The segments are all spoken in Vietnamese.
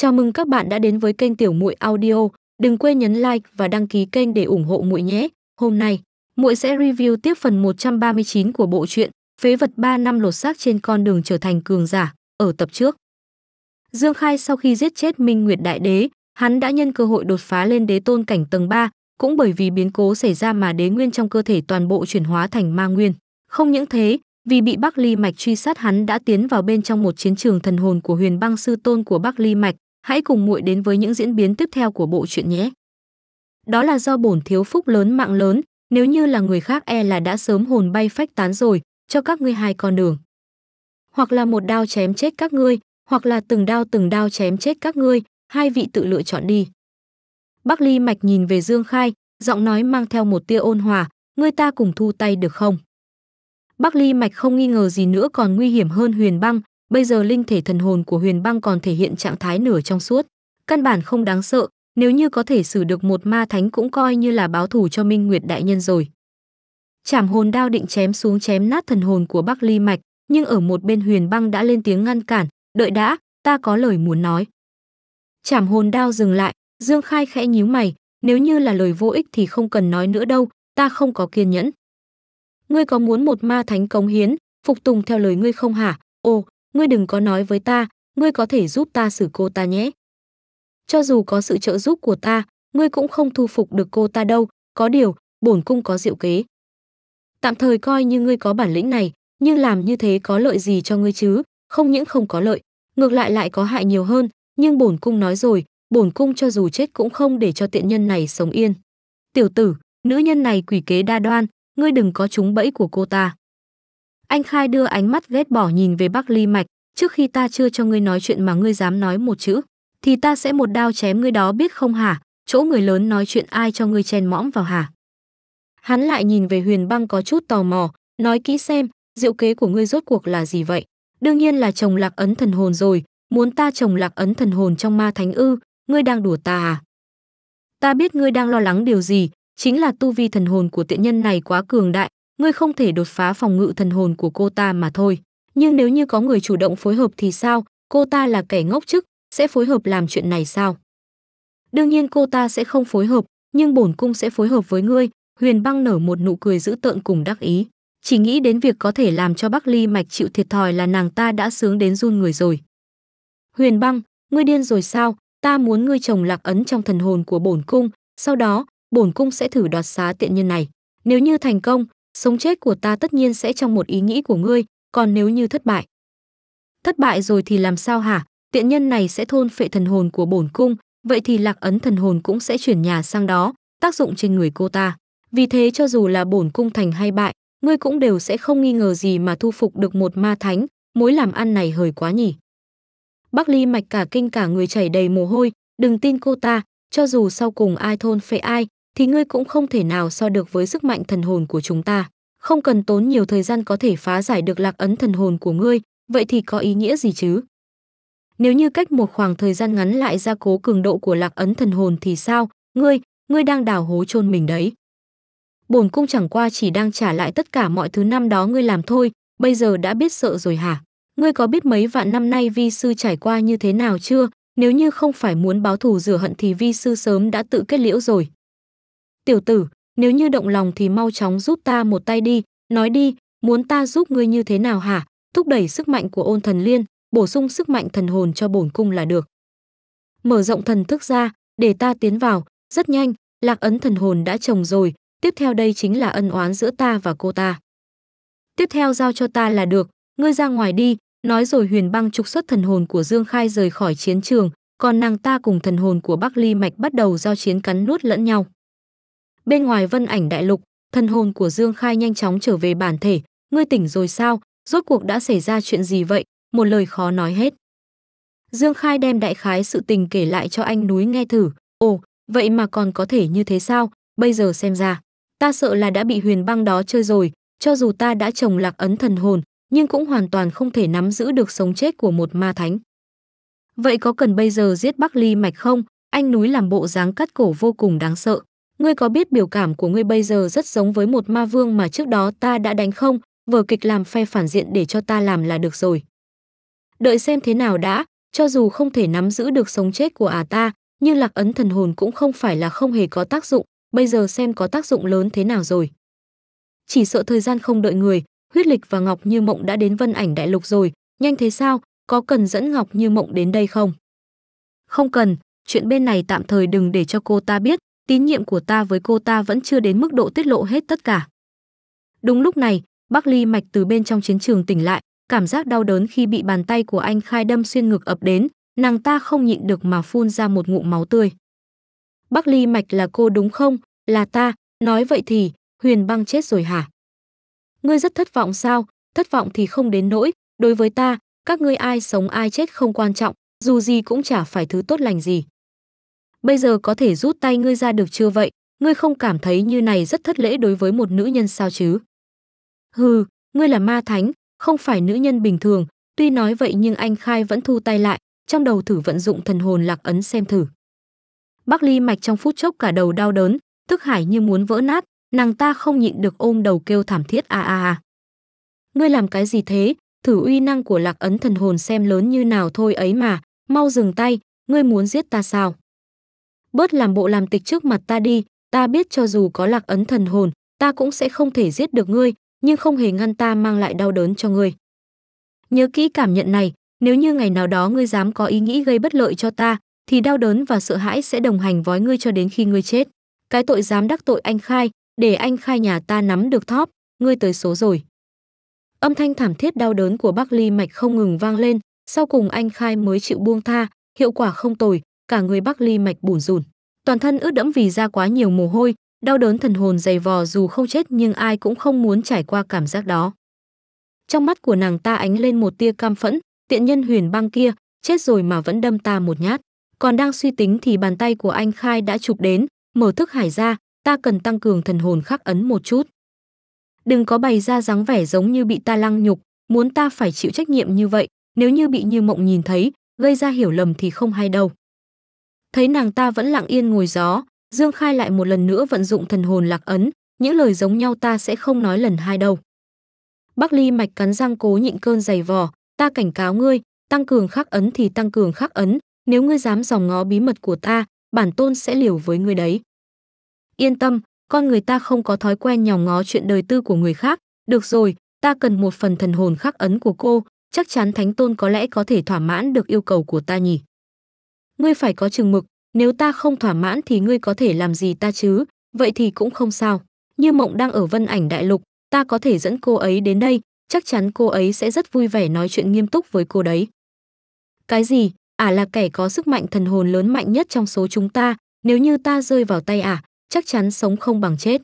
Chào mừng các bạn đã đến với kênh Tiểu Muội Audio. Đừng quên nhấn like và đăng ký kênh để ủng hộ muội nhé. Hôm nay, muội sẽ review tiếp phần 139 của bộ truyện Phế vật 3 năm lột xác trên con đường trở thành cường giả ở tập trước. Dương Khai sau khi giết chết Minh Nguyệt Đại Đế, hắn đã nhân cơ hội đột phá lên đế tôn cảnh tầng 3, cũng bởi vì biến cố xảy ra mà đế nguyên trong cơ thể toàn bộ chuyển hóa thành ma nguyên. Không những thế, vì bị Bắc Ly Mạch truy sát hắn đã tiến vào bên trong một chiến trường thần hồn của Huyền Băng sư tôn của Bắc Ly Mạch, Hãy cùng muội đến với những diễn biến tiếp theo của bộ truyện nhé. Đó là do bổn thiếu phúc lớn mạng lớn, nếu như là người khác e là đã sớm hồn bay phách tán rồi, cho các ngươi hai con đường. Hoặc là một đao chém chết các ngươi, hoặc là từng đao từng đao chém chết các ngươi, hai vị tự lựa chọn đi. Bắc Ly Mạch nhìn về Dương Khai, giọng nói mang theo một tia ôn hòa, ngươi ta cùng thu tay được không? Bắc Ly Mạch không nghi ngờ gì nữa còn nguy hiểm hơn huyền băng, Bây giờ linh thể thần hồn của Huyền Băng còn thể hiện trạng thái nửa trong suốt, căn bản không đáng sợ, nếu như có thể xử được một ma thánh cũng coi như là báo thù cho Minh Nguyệt đại nhân rồi. Trảm hồn đao định chém xuống chém nát thần hồn của Bắc Ly Mạch, nhưng ở một bên Huyền Băng đã lên tiếng ngăn cản, "Đợi đã, ta có lời muốn nói." Trảm hồn đao dừng lại, Dương Khai khẽ nhíu mày, nếu như là lời vô ích thì không cần nói nữa đâu, ta không có kiên nhẫn. Ngươi có muốn một ma thánh cống hiến, phục tùng theo lời ngươi không hả? Ồ, ngươi đừng có nói với ta, ngươi có thể giúp ta xử cô ta nhé. Cho dù có sự trợ giúp của ta, ngươi cũng không thu phục được cô ta đâu, có điều, bổn cung có diệu kế. Tạm thời coi như ngươi có bản lĩnh này, nhưng làm như thế có lợi gì cho ngươi chứ, không những không có lợi, ngược lại lại có hại nhiều hơn, nhưng bổn cung nói rồi, bổn cung cho dù chết cũng không để cho tiện nhân này sống yên. Tiểu tử, nữ nhân này quỷ kế đa đoan, ngươi đừng có trúng bẫy của cô ta. Anh Khai đưa ánh mắt ghét bỏ nhìn về Bắc Ly Mạch, trước khi ta chưa cho ngươi nói chuyện mà ngươi dám nói một chữ, thì ta sẽ một đao chém ngươi đó biết không hả? Chỗ người lớn nói chuyện ai cho ngươi chen mõm vào hả? Hắn lại nhìn về Huyền Băng có chút tò mò, nói kỹ xem, diệu kế của ngươi rốt cuộc là gì vậy? Đương nhiên là chồng lạc ấn thần hồn rồi, muốn ta chồng lạc ấn thần hồn trong ma thánh ư, ngươi đang đùa ta à? Ta biết ngươi đang lo lắng điều gì, chính là tu vi thần hồn của tiện nhân này quá cường đại, ngươi không thể đột phá phòng ngự thần hồn của cô ta mà thôi. Nhưng nếu như có người chủ động phối hợp thì sao, cô ta là kẻ ngốc chức, sẽ phối hợp làm chuyện này sao? Đương nhiên cô ta sẽ không phối hợp, nhưng bổn cung sẽ phối hợp với ngươi, Huyền Băng nở một nụ cười dữ tợn cùng đắc ý. Chỉ nghĩ đến việc có thể làm cho Bắc Ly Mạch chịu thiệt thòi là nàng ta đã sướng đến run người rồi. Huyền Băng, ngươi điên rồi sao? Ta muốn ngươi trồng lạc ấn trong thần hồn của bổn cung, sau đó, bổn cung sẽ thử đoạt xá tiện nhân này. Nếu như thành công, sống chết của ta tất nhiên sẽ trong một ý nghĩ của ngươi, còn nếu như thất bại. Thất bại rồi thì làm sao hả? Tiện nhân này sẽ thôn phệ thần hồn của bổn cung, vậy thì lạc ấn thần hồn cũng sẽ chuyển nhà sang đó, tác dụng trên người cô ta. Vì thế cho dù là bổn cung thành hay bại, ngươi cũng đều sẽ không nghi ngờ gì mà thu phục được một ma thánh, mối làm ăn này hời quá nhỉ. Bác Ly mạch cả kinh cả người chảy đầy mồ hôi, đừng tin cô ta, cho dù sau cùng ai thôn phệ ai, thì ngươi cũng không thể nào so được với sức mạnh thần hồn của chúng ta. Không cần tốn nhiều thời gian có thể phá giải được lạc ấn thần hồn của ngươi, vậy thì có ý nghĩa gì chứ? Nếu như cách một khoảng thời gian ngắn lại ra cố cường độ của lạc ấn thần hồn thì sao? Ngươi, ngươi đang đào hố chôn mình đấy. Bổn cung chẳng qua chỉ đang trả lại tất cả mọi thứ năm đó ngươi làm thôi, bây giờ đã biết sợ rồi hả? Ngươi có biết mấy vạn năm nay vi sư trải qua như thế nào chưa? Nếu như không phải muốn báo thù rửa hận thì vi sư sớm đã tự kết liễu rồi. Tiểu tử, nếu như động lòng thì mau chóng giúp ta một tay đi, nói đi, muốn ta giúp ngươi như thế nào hả? Thúc đẩy sức mạnh của ôn thần liên, bổ sung sức mạnh thần hồn cho bổn cung là được. Mở rộng thần thức ra, để ta tiến vào, rất nhanh, lạc ấn thần hồn đã trồng rồi, tiếp theo đây chính là ân oán giữa ta và cô ta. Tiếp theo giao cho ta là được, ngươi ra ngoài đi, nói rồi huyền băng trục xuất thần hồn của Dương Khai rời khỏi chiến trường, còn nàng ta cùng thần hồn của Bắc Ly Mạch bắt đầu giao chiến cắn nuốt lẫn nhau. Bên ngoài vân ảnh đại lục, thân hồn của Dương Khai nhanh chóng trở về bản thể, ngươi tỉnh rồi sao, rốt cuộc đã xảy ra chuyện gì vậy, một lời khó nói hết. Dương Khai đem đại khái sự tình kể lại cho anh núi nghe thử, ồ, vậy mà còn có thể như thế sao, bây giờ xem ra, ta sợ là đã bị huyền băng đó chơi rồi, cho dù ta đã trồng lạc ấn thần hồn, nhưng cũng hoàn toàn không thể nắm giữ được sống chết của một ma thánh. Vậy có cần bây giờ giết Bắc Ly Mạch không? Anh núi làm bộ dáng cắt cổ vô cùng đáng sợ. Ngươi có biết biểu cảm của ngươi bây giờ rất giống với một ma vương mà trước đó ta đã đánh không? Vở kịch làm phe phản diện để cho ta làm là được rồi. Đợi xem thế nào đã, cho dù không thể nắm giữ được sống chết của à ta, nhưng lạc ấn thần hồn cũng không phải là không hề có tác dụng, bây giờ xem có tác dụng lớn thế nào rồi. Chỉ sợ thời gian không đợi người, huyết lịch và ngọc như mộng đã đến vân ảnh đại lục rồi, nhanh thế sao, có cần dẫn ngọc như mộng đến đây không? Không cần, chuyện bên này tạm thời đừng để cho cô ta biết, tín nhiệm của ta với cô ta vẫn chưa đến mức độ tiết lộ hết tất cả. Đúng lúc này, Bắc Ly Mạch từ bên trong chiến trường tỉnh lại, cảm giác đau đớn khi bị bàn tay của anh khai đâm xuyên ngực ập đến, nàng ta không nhịn được mà phun ra một ngụm máu tươi. Bắc Ly Mạch là cô đúng không? Là ta, nói vậy thì, Huyền băng chết rồi hả? Ngươi rất thất vọng sao? Thất vọng thì không đến nỗi, đối với ta, các ngươi ai sống ai chết không quan trọng, dù gì cũng chả phải thứ tốt lành gì bây giờ có thể rút tay ngươi ra được chưa vậy? Ngươi không cảm thấy như này rất thất lễ đối với một nữ nhân sao chứ? Hừ, ngươi là ma thánh, không phải nữ nhân bình thường, tuy nói vậy nhưng anh Khai vẫn thu tay lại, trong đầu thử vận dụng thần hồn lạc ấn xem thử. Bác Ly mạch trong phút chốc cả đầu đau đớn, tức hải như muốn vỡ nát, nàng ta không nhịn được ôm đầu kêu thảm thiết a a a. Ngươi làm cái gì thế? Thử uy năng của lạc ấn thần hồn xem lớn như nào thôi ấy mà, mau dừng tay, ngươi muốn giết ta sao? bớt làm bộ làm tịch trước mặt ta đi, ta biết cho dù có lạc ấn thần hồn, ta cũng sẽ không thể giết được ngươi, nhưng không hề ngăn ta mang lại đau đớn cho ngươi. Nhớ kỹ cảm nhận này, nếu như ngày nào đó ngươi dám có ý nghĩ gây bất lợi cho ta, thì đau đớn và sợ hãi sẽ đồng hành với ngươi cho đến khi ngươi chết. Cái tội dám đắc tội anh khai, để anh khai nhà ta nắm được thóp, ngươi tới số rồi. Âm thanh thảm thiết đau đớn của bác Ly Mạch không ngừng vang lên, sau cùng anh khai mới chịu buông tha, hiệu quả không tồi, cả người Bắc Ly mạch bùn rùn, toàn thân ướt đẫm vì ra quá nhiều mồ hôi, đau đớn thần hồn dày vò dù không chết nhưng ai cũng không muốn trải qua cảm giác đó. Trong mắt của nàng ta ánh lên một tia cam phẫn, tiện nhân huyền băng kia, chết rồi mà vẫn đâm ta một nhát. Còn đang suy tính thì bàn tay của anh Khai đã chụp đến, mở thức hải ra, ta cần tăng cường thần hồn khắc ấn một chút. Đừng có bày ra dáng vẻ giống như bị ta lăng nhục, muốn ta phải chịu trách nhiệm như vậy, nếu như bị như mộng nhìn thấy, gây ra hiểu lầm thì không hay đâu thấy nàng ta vẫn lặng yên ngồi gió, Dương Khai lại một lần nữa vận dụng thần hồn lạc ấn, những lời giống nhau ta sẽ không nói lần hai đâu. Bắc Ly mạch cắn răng cố nhịn cơn dày vò, ta cảnh cáo ngươi, tăng cường khắc ấn thì tăng cường khắc ấn, nếu ngươi dám dòng ngó bí mật của ta, bản tôn sẽ liều với ngươi đấy. Yên tâm, con người ta không có thói quen nhòm ngó chuyện đời tư của người khác, được rồi, ta cần một phần thần hồn khắc ấn của cô, chắc chắn thánh tôn có lẽ có thể thỏa mãn được yêu cầu của ta nhỉ ngươi phải có chừng mực, nếu ta không thỏa mãn thì ngươi có thể làm gì ta chứ, vậy thì cũng không sao. Như mộng đang ở vân ảnh đại lục, ta có thể dẫn cô ấy đến đây, chắc chắn cô ấy sẽ rất vui vẻ nói chuyện nghiêm túc với cô đấy. Cái gì, ả à là kẻ có sức mạnh thần hồn lớn mạnh nhất trong số chúng ta, nếu như ta rơi vào tay ả, à, chắc chắn sống không bằng chết.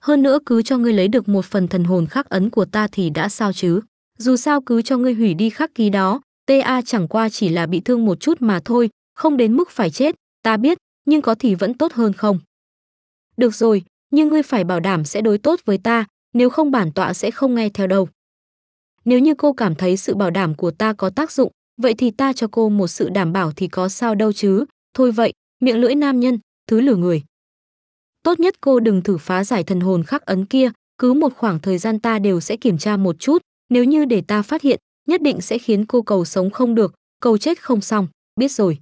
Hơn nữa cứ cho ngươi lấy được một phần thần hồn khắc ấn của ta thì đã sao chứ. Dù sao cứ cho ngươi hủy đi khắc ký đó, ta chẳng qua chỉ là bị thương một chút mà thôi không đến mức phải chết ta biết nhưng có thì vẫn tốt hơn không được rồi nhưng ngươi phải bảo đảm sẽ đối tốt với ta nếu không bản tọa sẽ không nghe theo đâu nếu như cô cảm thấy sự bảo đảm của ta có tác dụng vậy thì ta cho cô một sự đảm bảo thì có sao đâu chứ thôi vậy miệng lưỡi nam nhân thứ lửa người tốt nhất cô đừng thử phá giải thần hồn khắc ấn kia cứ một khoảng thời gian ta đều sẽ kiểm tra một chút nếu như để ta phát hiện nhất định sẽ khiến cô cầu sống không được, cầu chết không xong, biết rồi.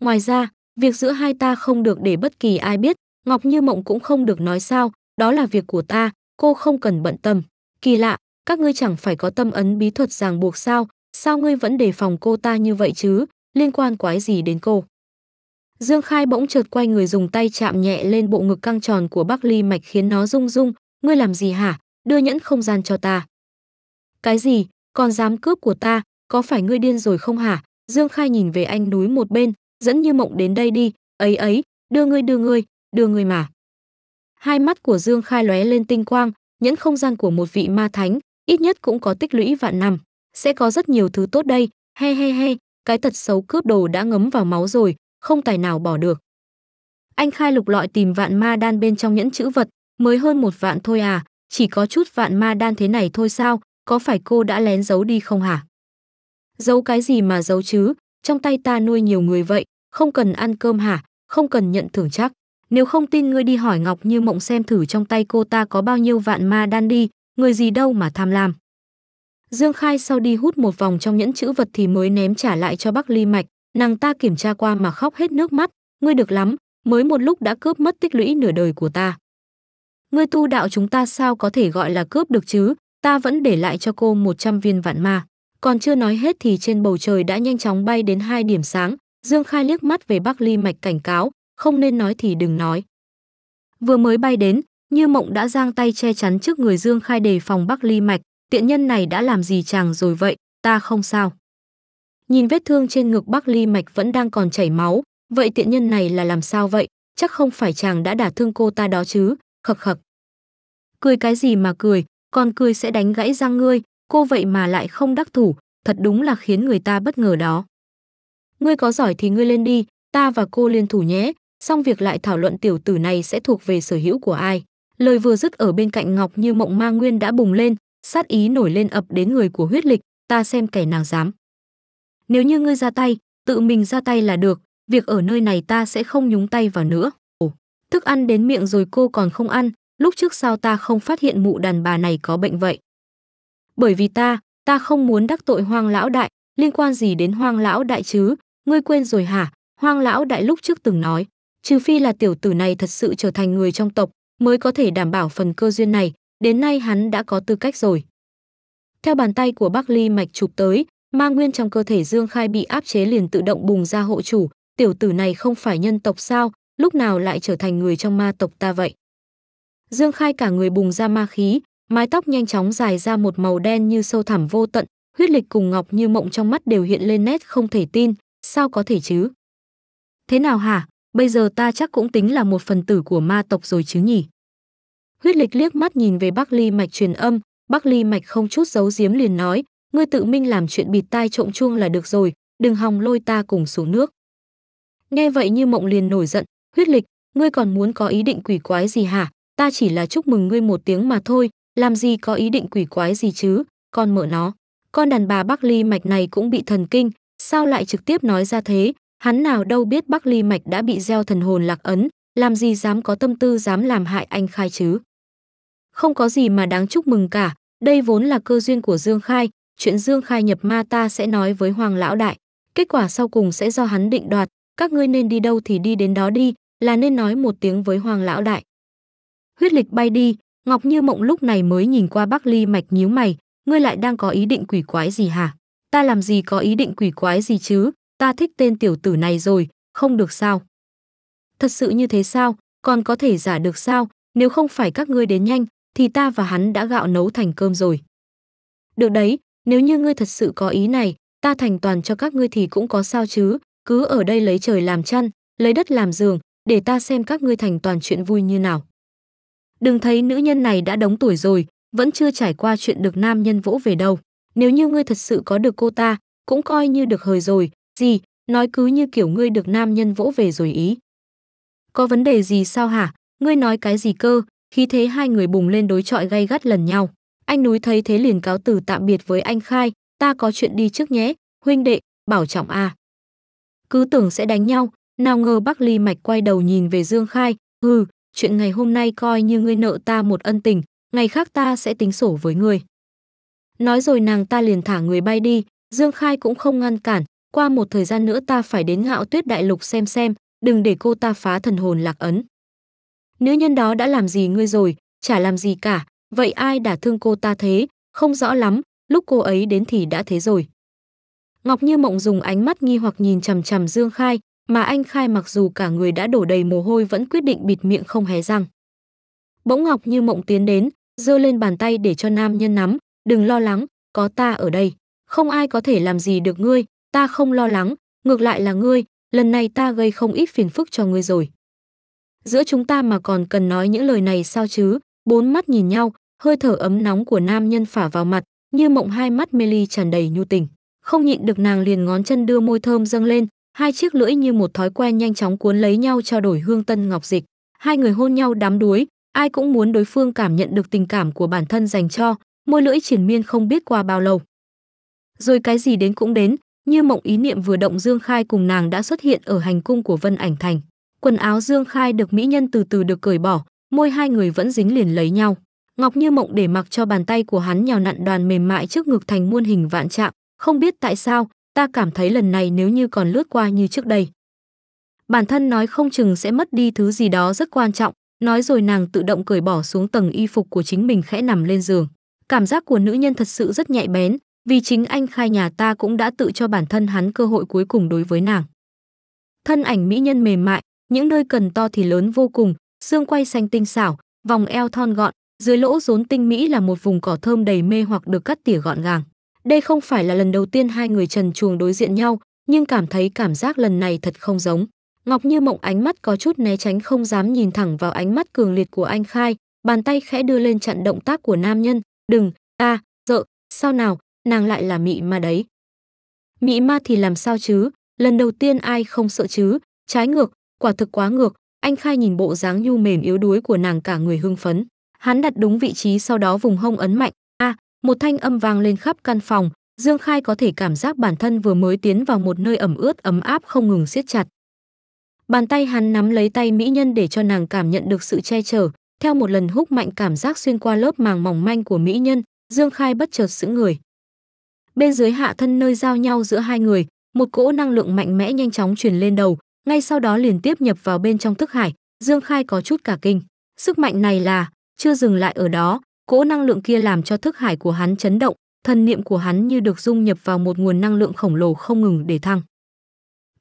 Ngoài ra, việc giữa hai ta không được để bất kỳ ai biết, Ngọc Như Mộng cũng không được nói sao, đó là việc của ta, cô không cần bận tâm. Kỳ lạ, các ngươi chẳng phải có tâm ấn bí thuật ràng buộc sao, sao ngươi vẫn đề phòng cô ta như vậy chứ, liên quan quái gì đến cô. Dương Khai bỗng chợt quay người dùng tay chạm nhẹ lên bộ ngực căng tròn của Bắc Ly Mạch khiến nó rung rung, ngươi làm gì hả, đưa nhẫn không gian cho ta. Cái gì, còn dám cướp của ta, có phải ngươi điên rồi không hả? Dương Khai nhìn về anh núi một bên, dẫn như mộng đến đây đi, ấy ấy, đưa ngươi đưa ngươi, đưa ngươi mà. Hai mắt của Dương Khai lóe lên tinh quang, nhẫn không gian của một vị ma thánh, ít nhất cũng có tích lũy vạn năm. Sẽ có rất nhiều thứ tốt đây, he he he, cái tật xấu cướp đồ đã ngấm vào máu rồi, không tài nào bỏ được. Anh Khai lục lọi tìm vạn ma đan bên trong nhẫn chữ vật, mới hơn một vạn thôi à, chỉ có chút vạn ma đan thế này thôi sao, có phải cô đã lén giấu đi không hả? Giấu cái gì mà giấu chứ, trong tay ta nuôi nhiều người vậy, không cần ăn cơm hả, không cần nhận thưởng chắc. Nếu không tin ngươi đi hỏi Ngọc Như Mộng xem thử trong tay cô ta có bao nhiêu vạn ma đan đi, người gì đâu mà tham lam. Dương Khai sau đi hút một vòng trong nhẫn chữ vật thì mới ném trả lại cho Bắc Ly Mạch, nàng ta kiểm tra qua mà khóc hết nước mắt, ngươi được lắm, mới một lúc đã cướp mất tích lũy nửa đời của ta. Ngươi tu đạo chúng ta sao có thể gọi là cướp được chứ, ta vẫn để lại cho cô 100 viên vạn ma. Còn chưa nói hết thì trên bầu trời đã nhanh chóng bay đến hai điểm sáng, Dương Khai liếc mắt về Bắc Ly Mạch cảnh cáo, không nên nói thì đừng nói. Vừa mới bay đến, Như Mộng đã giang tay che chắn trước người Dương Khai đề phòng Bắc Ly Mạch, tiện nhân này đã làm gì chàng rồi vậy, ta không sao. Nhìn vết thương trên ngực Bắc Ly Mạch vẫn đang còn chảy máu, vậy tiện nhân này là làm sao vậy, chắc không phải chàng đã đả thương cô ta đó chứ, khập khập. Cười cái gì mà cười, con cười sẽ đánh gãy răng ngươi, cô vậy mà lại không đắc thủ, thật đúng là khiến người ta bất ngờ đó. Ngươi có giỏi thì ngươi lên đi, ta và cô liên thủ nhé, xong việc lại thảo luận tiểu tử này sẽ thuộc về sở hữu của ai. Lời vừa dứt ở bên cạnh Ngọc như mộng ma nguyên đã bùng lên, sát ý nổi lên ập đến người của huyết lịch, ta xem kẻ nào dám. Nếu như ngươi ra tay, tự mình ra tay là được, việc ở nơi này ta sẽ không nhúng tay vào nữa. Ồ, thức ăn đến miệng rồi cô còn không ăn, lúc trước sao ta không phát hiện mụ đàn bà này có bệnh vậy? Bởi vì ta, ta không muốn đắc tội hoang lão đại, liên quan gì đến hoang lão đại chứ, ngươi quên rồi hả? Hoang lão đại lúc trước từng nói, trừ phi là tiểu tử này thật sự trở thành người trong tộc mới có thể đảm bảo phần cơ duyên này, đến nay hắn đã có tư cách rồi. Theo bàn tay của bác Ly mạch chụp tới, ma nguyên trong cơ thể Dương Khai bị áp chế liền tự động bùng ra hộ chủ, tiểu tử này không phải nhân tộc sao, lúc nào lại trở thành người trong ma tộc ta vậy? Dương Khai cả người bùng ra ma khí, mái tóc nhanh chóng dài ra một màu đen như sâu thẳm vô tận, huyết lịch cùng ngọc như mộng trong mắt đều hiện lên nét không thể tin, sao có thể chứ? Thế nào hả? Bây giờ ta chắc cũng tính là một phần tử của ma tộc rồi chứ nhỉ? Huyết lịch liếc mắt nhìn về Bắc Ly Mạch truyền âm, Bắc Ly Mạch không chút giấu giếm liền nói, ngươi tự minh làm chuyện bịt tai trộm chuông là được rồi, đừng hòng lôi ta cùng xuống nước. Nghe vậy như mộng liền nổi giận, huyết lịch, ngươi còn muốn có ý định quỷ quái gì hả? ta chỉ là chúc mừng ngươi một tiếng mà thôi, làm gì có ý định quỷ quái gì chứ, con mở nó. Con đàn bà Bắc Ly Mạch này cũng bị thần kinh, sao lại trực tiếp nói ra thế, hắn nào đâu biết Bắc Ly Mạch đã bị gieo thần hồn lạc ấn, làm gì dám có tâm tư dám làm hại anh Khai chứ. Không có gì mà đáng chúc mừng cả, đây vốn là cơ duyên của Dương Khai, chuyện Dương Khai nhập ma ta sẽ nói với Hoàng Lão Đại, kết quả sau cùng sẽ do hắn định đoạt, các ngươi nên đi đâu thì đi đến đó đi, là nên nói một tiếng với Hoàng Lão Đại. Huyết lịch bay đi, Ngọc Như Mộng lúc này mới nhìn qua Bắc Ly Mạch nhíu mày, ngươi lại đang có ý định quỷ quái gì hả? Ta làm gì có ý định quỷ quái gì chứ, ta thích tên tiểu tử này rồi, không được sao? Thật sự như thế sao, còn có thể giả được sao, nếu không phải các ngươi đến nhanh, thì ta và hắn đã gạo nấu thành cơm rồi. Được đấy, nếu như ngươi thật sự có ý này, ta thành toàn cho các ngươi thì cũng có sao chứ, cứ ở đây lấy trời làm chăn, lấy đất làm giường, để ta xem các ngươi thành toàn chuyện vui như nào. Đừng thấy nữ nhân này đã đóng tuổi rồi, vẫn chưa trải qua chuyện được nam nhân vỗ về đâu. Nếu như ngươi thật sự có được cô ta, cũng coi như được hời rồi, gì, nói cứ như kiểu ngươi được nam nhân vỗ về rồi ý. Có vấn đề gì sao hả? Ngươi nói cái gì cơ? Khi thế hai người bùng lên đối chọi gay gắt lần nhau. Anh núi thấy thế liền cáo từ tạm biệt với anh Khai, ta có chuyện đi trước nhé, huynh đệ, bảo trọng a. À. Cứ tưởng sẽ đánh nhau, nào ngờ bác Ly Mạch quay đầu nhìn về Dương Khai, hừ, chuyện ngày hôm nay coi như ngươi nợ ta một ân tình, ngày khác ta sẽ tính sổ với ngươi. Nói rồi nàng ta liền thả người bay đi, Dương Khai cũng không ngăn cản, qua một thời gian nữa ta phải đến ngạo tuyết đại lục xem xem, đừng để cô ta phá thần hồn lạc ấn. Nữ nhân đó đã làm gì ngươi rồi, chả làm gì cả, vậy ai đã thương cô ta thế, không rõ lắm, lúc cô ấy đến thì đã thế rồi. Ngọc Như Mộng dùng ánh mắt nghi hoặc nhìn chằm chằm Dương Khai, mà anh Khai mặc dù cả người đã đổ đầy mồ hôi vẫn quyết định bịt miệng không hé răng. Bỗng Ngọc Như Mộng tiến đến, giơ lên bàn tay để cho nam nhân nắm, "Đừng lo lắng, có ta ở đây, không ai có thể làm gì được ngươi, ta không lo lắng, ngược lại là ngươi, lần này ta gây không ít phiền phức cho ngươi rồi." Giữa chúng ta mà còn cần nói những lời này sao chứ? Bốn mắt nhìn nhau, hơi thở ấm nóng của nam nhân phả vào mặt, như mộng hai mắt mê ly tràn đầy nhu tình. Không nhịn được nàng liền ngón chân đưa môi thơm dâng lên, Hai chiếc lưỡi như một thói quen nhanh chóng cuốn lấy nhau trao đổi hương tân ngọc dịch. Hai người hôn nhau đắm đuối, ai cũng muốn đối phương cảm nhận được tình cảm của bản thân dành cho, môi lưỡi triển miên không biết qua bao lâu. Rồi cái gì đến cũng đến, như mộng ý niệm vừa động Dương Khai cùng nàng đã xuất hiện ở hành cung của Vân Ảnh Thành. Quần áo Dương Khai được mỹ nhân từ từ được cởi bỏ, môi hai người vẫn dính liền lấy nhau. Ngọc Như Mộng để mặc cho bàn tay của hắn nhào nặn đoàn mềm mại trước ngực thành muôn hình vạn trạng, không biết tại sao, ta cảm thấy lần này nếu như còn lướt qua như trước đây. Bản thân nói không chừng sẽ mất đi thứ gì đó rất quan trọng, nói rồi nàng tự động cởi bỏ xuống tầng y phục của chính mình khẽ nằm lên giường. Cảm giác của nữ nhân thật sự rất nhạy bén, vì chính anh khai nhà ta cũng đã tự cho bản thân hắn cơ hội cuối cùng đối với nàng. Thân ảnh mỹ nhân mềm mại, những nơi cần to thì lớn vô cùng, xương quay xanh tinh xảo, vòng eo thon gọn, dưới lỗ rốn tinh mỹ là một vùng cỏ thơm đầy mê hoặc được cắt tỉa gọn gàng. Đây không phải là lần đầu tiên hai người trần chuồng đối diện nhau, nhưng cảm thấy cảm giác lần này thật không giống. Ngọc Như Mộng ánh mắt có chút né tránh không dám nhìn thẳng vào ánh mắt cường liệt của anh Khai, bàn tay khẽ đưa lên chặn động tác của nam nhân, "Đừng, a, à, dợ, sao nào, nàng lại là mị ma đấy." Mị ma thì làm sao chứ, lần đầu tiên ai không sợ chứ, trái ngược, quả thực quá ngược, anh Khai nhìn bộ dáng nhu mềm yếu đuối của nàng cả người hưng phấn. Hắn đặt đúng vị trí sau đó vùng hông ấn mạnh, "A, một thanh âm vang lên khắp căn phòng dương khai có thể cảm giác bản thân vừa mới tiến vào một nơi ẩm ướt ấm áp không ngừng siết chặt bàn tay hắn nắm lấy tay mỹ nhân để cho nàng cảm nhận được sự che chở theo một lần hút mạnh cảm giác xuyên qua lớp màng mỏng manh của mỹ nhân dương khai bất chợt sững người bên dưới hạ thân nơi giao nhau giữa hai người một cỗ năng lượng mạnh mẽ nhanh chóng truyền lên đầu ngay sau đó liền tiếp nhập vào bên trong thức hải dương khai có chút cả kinh sức mạnh này là chưa dừng lại ở đó Cỗ năng lượng kia làm cho thức hải của hắn chấn động, thần niệm của hắn như được dung nhập vào một nguồn năng lượng khổng lồ không ngừng để thăng.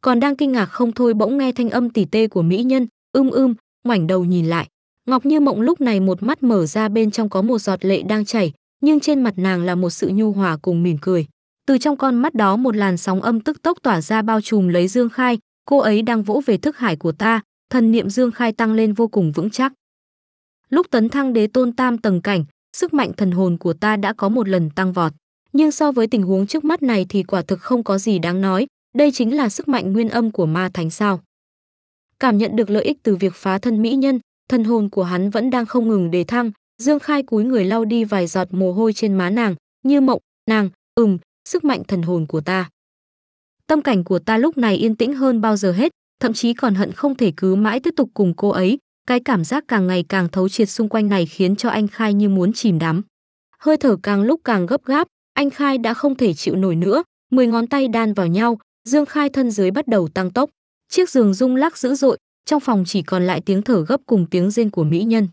Còn đang kinh ngạc không thôi bỗng nghe thanh âm tỉ tê của mỹ nhân, ưm ưm, ngoảnh đầu nhìn lại. Ngọc Như Mộng lúc này một mắt mở ra bên trong có một giọt lệ đang chảy, nhưng trên mặt nàng là một sự nhu hòa cùng mỉm cười. Từ trong con mắt đó một làn sóng âm tức tốc tỏa ra bao trùm lấy Dương Khai, cô ấy đang vỗ về thức hải của ta, thần niệm Dương Khai tăng lên vô cùng vững chắc. Lúc tấn thăng đế tôn tam tầng cảnh, sức mạnh thần hồn của ta đã có một lần tăng vọt. Nhưng so với tình huống trước mắt này thì quả thực không có gì đáng nói, đây chính là sức mạnh nguyên âm của ma thánh sao. Cảm nhận được lợi ích từ việc phá thân mỹ nhân, thần hồn của hắn vẫn đang không ngừng đề thăng, Dương Khai cúi người lau đi vài giọt mồ hôi trên má nàng, như mộng, nàng, ừm, sức mạnh thần hồn của ta. Tâm cảnh của ta lúc này yên tĩnh hơn bao giờ hết, thậm chí còn hận không thể cứ mãi tiếp tục cùng cô ấy, cái cảm giác càng ngày càng thấu triệt xung quanh này khiến cho anh Khai như muốn chìm đắm. Hơi thở càng lúc càng gấp gáp, anh Khai đã không thể chịu nổi nữa, mười ngón tay đan vào nhau, Dương Khai thân dưới bắt đầu tăng tốc. Chiếc giường rung lắc dữ dội, trong phòng chỉ còn lại tiếng thở gấp cùng tiếng rên của mỹ nhân.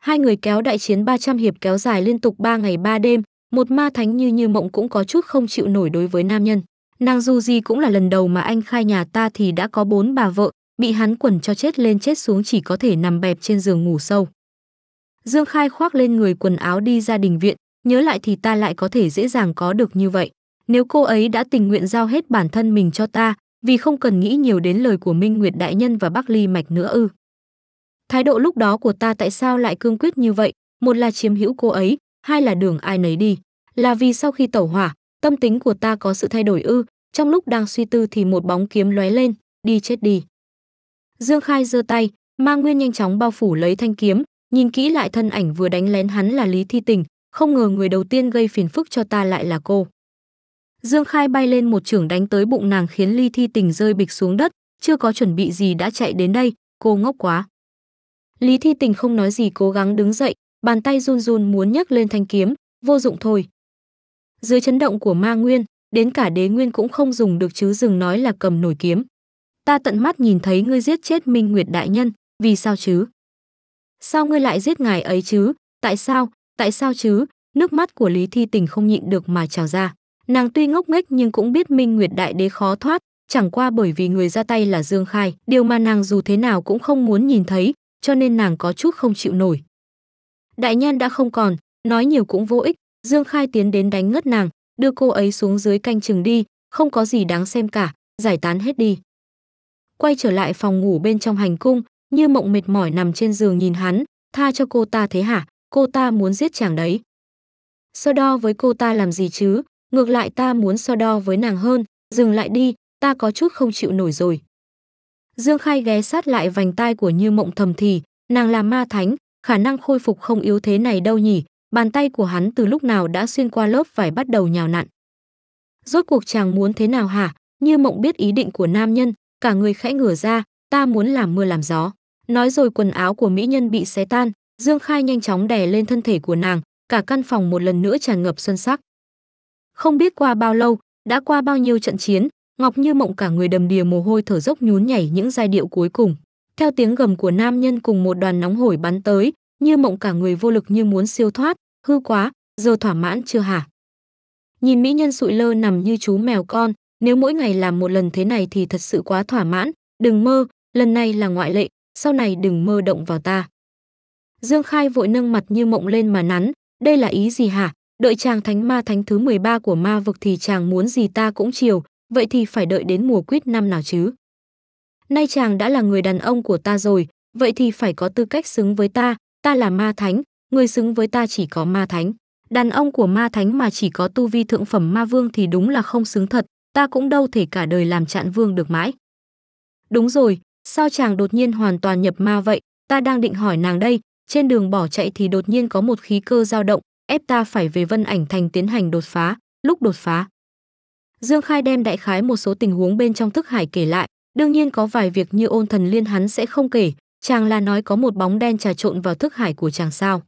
Hai người kéo đại chiến 300 hiệp kéo dài liên tục 3 ngày 3 đêm, một ma thánh như như mộng cũng có chút không chịu nổi đối với nam nhân. Nàng dù gì cũng là lần đầu mà anh khai nhà ta thì đã có bốn bà vợ, bị hắn quần cho chết lên chết xuống chỉ có thể nằm bẹp trên giường ngủ sâu. Dương Khai khoác lên người quần áo đi ra đình viện, nhớ lại thì ta lại có thể dễ dàng có được như vậy. Nếu cô ấy đã tình nguyện giao hết bản thân mình cho ta, vì không cần nghĩ nhiều đến lời của Minh Nguyệt Đại Nhân và Bắc Ly Mạch nữa ư. Thái độ lúc đó của ta tại sao lại cương quyết như vậy, một là chiếm hữu cô ấy, hai là đường ai nấy đi. Là vì sau khi tẩu hỏa, tâm tính của ta có sự thay đổi ư, trong lúc đang suy tư thì một bóng kiếm lóe lên, đi chết đi. Dương Khai giơ tay, Ma Nguyên nhanh chóng bao phủ lấy thanh kiếm, nhìn kỹ lại thân ảnh vừa đánh lén hắn là Lý Thi Tình, không ngờ người đầu tiên gây phiền phức cho ta lại là cô. Dương Khai bay lên một chưởng đánh tới bụng nàng khiến Lý Thi Tình rơi bịch xuống đất, chưa có chuẩn bị gì đã chạy đến đây, cô ngốc quá. Lý Thi Tình không nói gì cố gắng đứng dậy, bàn tay run run muốn nhấc lên thanh kiếm, vô dụng thôi. Dưới chấn động của ma nguyên, đến cả đế nguyên cũng không dùng được chứ dừng nói là cầm nổi kiếm ta tận mắt nhìn thấy ngươi giết chết Minh Nguyệt đại nhân, vì sao chứ? Sao ngươi lại giết ngài ấy chứ? Tại sao? Tại sao chứ? Nước mắt của Lý Thi Tình không nhịn được mà trào ra. Nàng tuy ngốc nghếch nhưng cũng biết Minh Nguyệt đại đế khó thoát, chẳng qua bởi vì người ra tay là Dương Khai, điều mà nàng dù thế nào cũng không muốn nhìn thấy, cho nên nàng có chút không chịu nổi. Đại nhân đã không còn, nói nhiều cũng vô ích, Dương Khai tiến đến đánh ngất nàng, đưa cô ấy xuống dưới canh chừng đi, không có gì đáng xem cả, giải tán hết đi quay trở lại phòng ngủ bên trong hành cung, như mộng mệt mỏi nằm trên giường nhìn hắn, tha cho cô ta thế hả, cô ta muốn giết chàng đấy. So đo với cô ta làm gì chứ, ngược lại ta muốn so đo với nàng hơn, dừng lại đi, ta có chút không chịu nổi rồi. Dương Khai ghé sát lại vành tai của Như Mộng thầm thì, nàng là ma thánh, khả năng khôi phục không yếu thế này đâu nhỉ, bàn tay của hắn từ lúc nào đã xuyên qua lớp vải bắt đầu nhào nặn. Rốt cuộc chàng muốn thế nào hả? Như Mộng biết ý định của nam nhân, cả người khẽ ngửa ra, ta muốn làm mưa làm gió. Nói rồi quần áo của mỹ nhân bị xé tan, Dương Khai nhanh chóng đè lên thân thể của nàng, cả căn phòng một lần nữa tràn ngập xuân sắc. Không biết qua bao lâu, đã qua bao nhiêu trận chiến, Ngọc Như Mộng cả người đầm đìa mồ hôi thở dốc nhún nhảy những giai điệu cuối cùng. Theo tiếng gầm của nam nhân cùng một đoàn nóng hổi bắn tới, Như Mộng cả người vô lực như muốn siêu thoát, hư quá, giờ thỏa mãn chưa hả? Nhìn mỹ nhân sụi lơ nằm như chú mèo con, nếu mỗi ngày làm một lần thế này thì thật sự quá thỏa mãn, đừng mơ, lần này là ngoại lệ, sau này đừng mơ động vào ta. Dương Khai vội nâng mặt như mộng lên mà nắn, đây là ý gì hả? Đợi chàng thánh ma thánh thứ 13 của ma vực thì chàng muốn gì ta cũng chiều, vậy thì phải đợi đến mùa quýt năm nào chứ? Nay chàng đã là người đàn ông của ta rồi, vậy thì phải có tư cách xứng với ta, ta là ma thánh, người xứng với ta chỉ có ma thánh. Đàn ông của ma thánh mà chỉ có tu vi thượng phẩm ma vương thì đúng là không xứng thật, ta cũng đâu thể cả đời làm chạn vương được mãi. Đúng rồi, sao chàng đột nhiên hoàn toàn nhập ma vậy, ta đang định hỏi nàng đây, trên đường bỏ chạy thì đột nhiên có một khí cơ dao động, ép ta phải về vân ảnh thành tiến hành đột phá, lúc đột phá. Dương Khai đem đại khái một số tình huống bên trong thức hải kể lại, đương nhiên có vài việc như ôn thần liên hắn sẽ không kể, chàng là nói có một bóng đen trà trộn vào thức hải của chàng sao.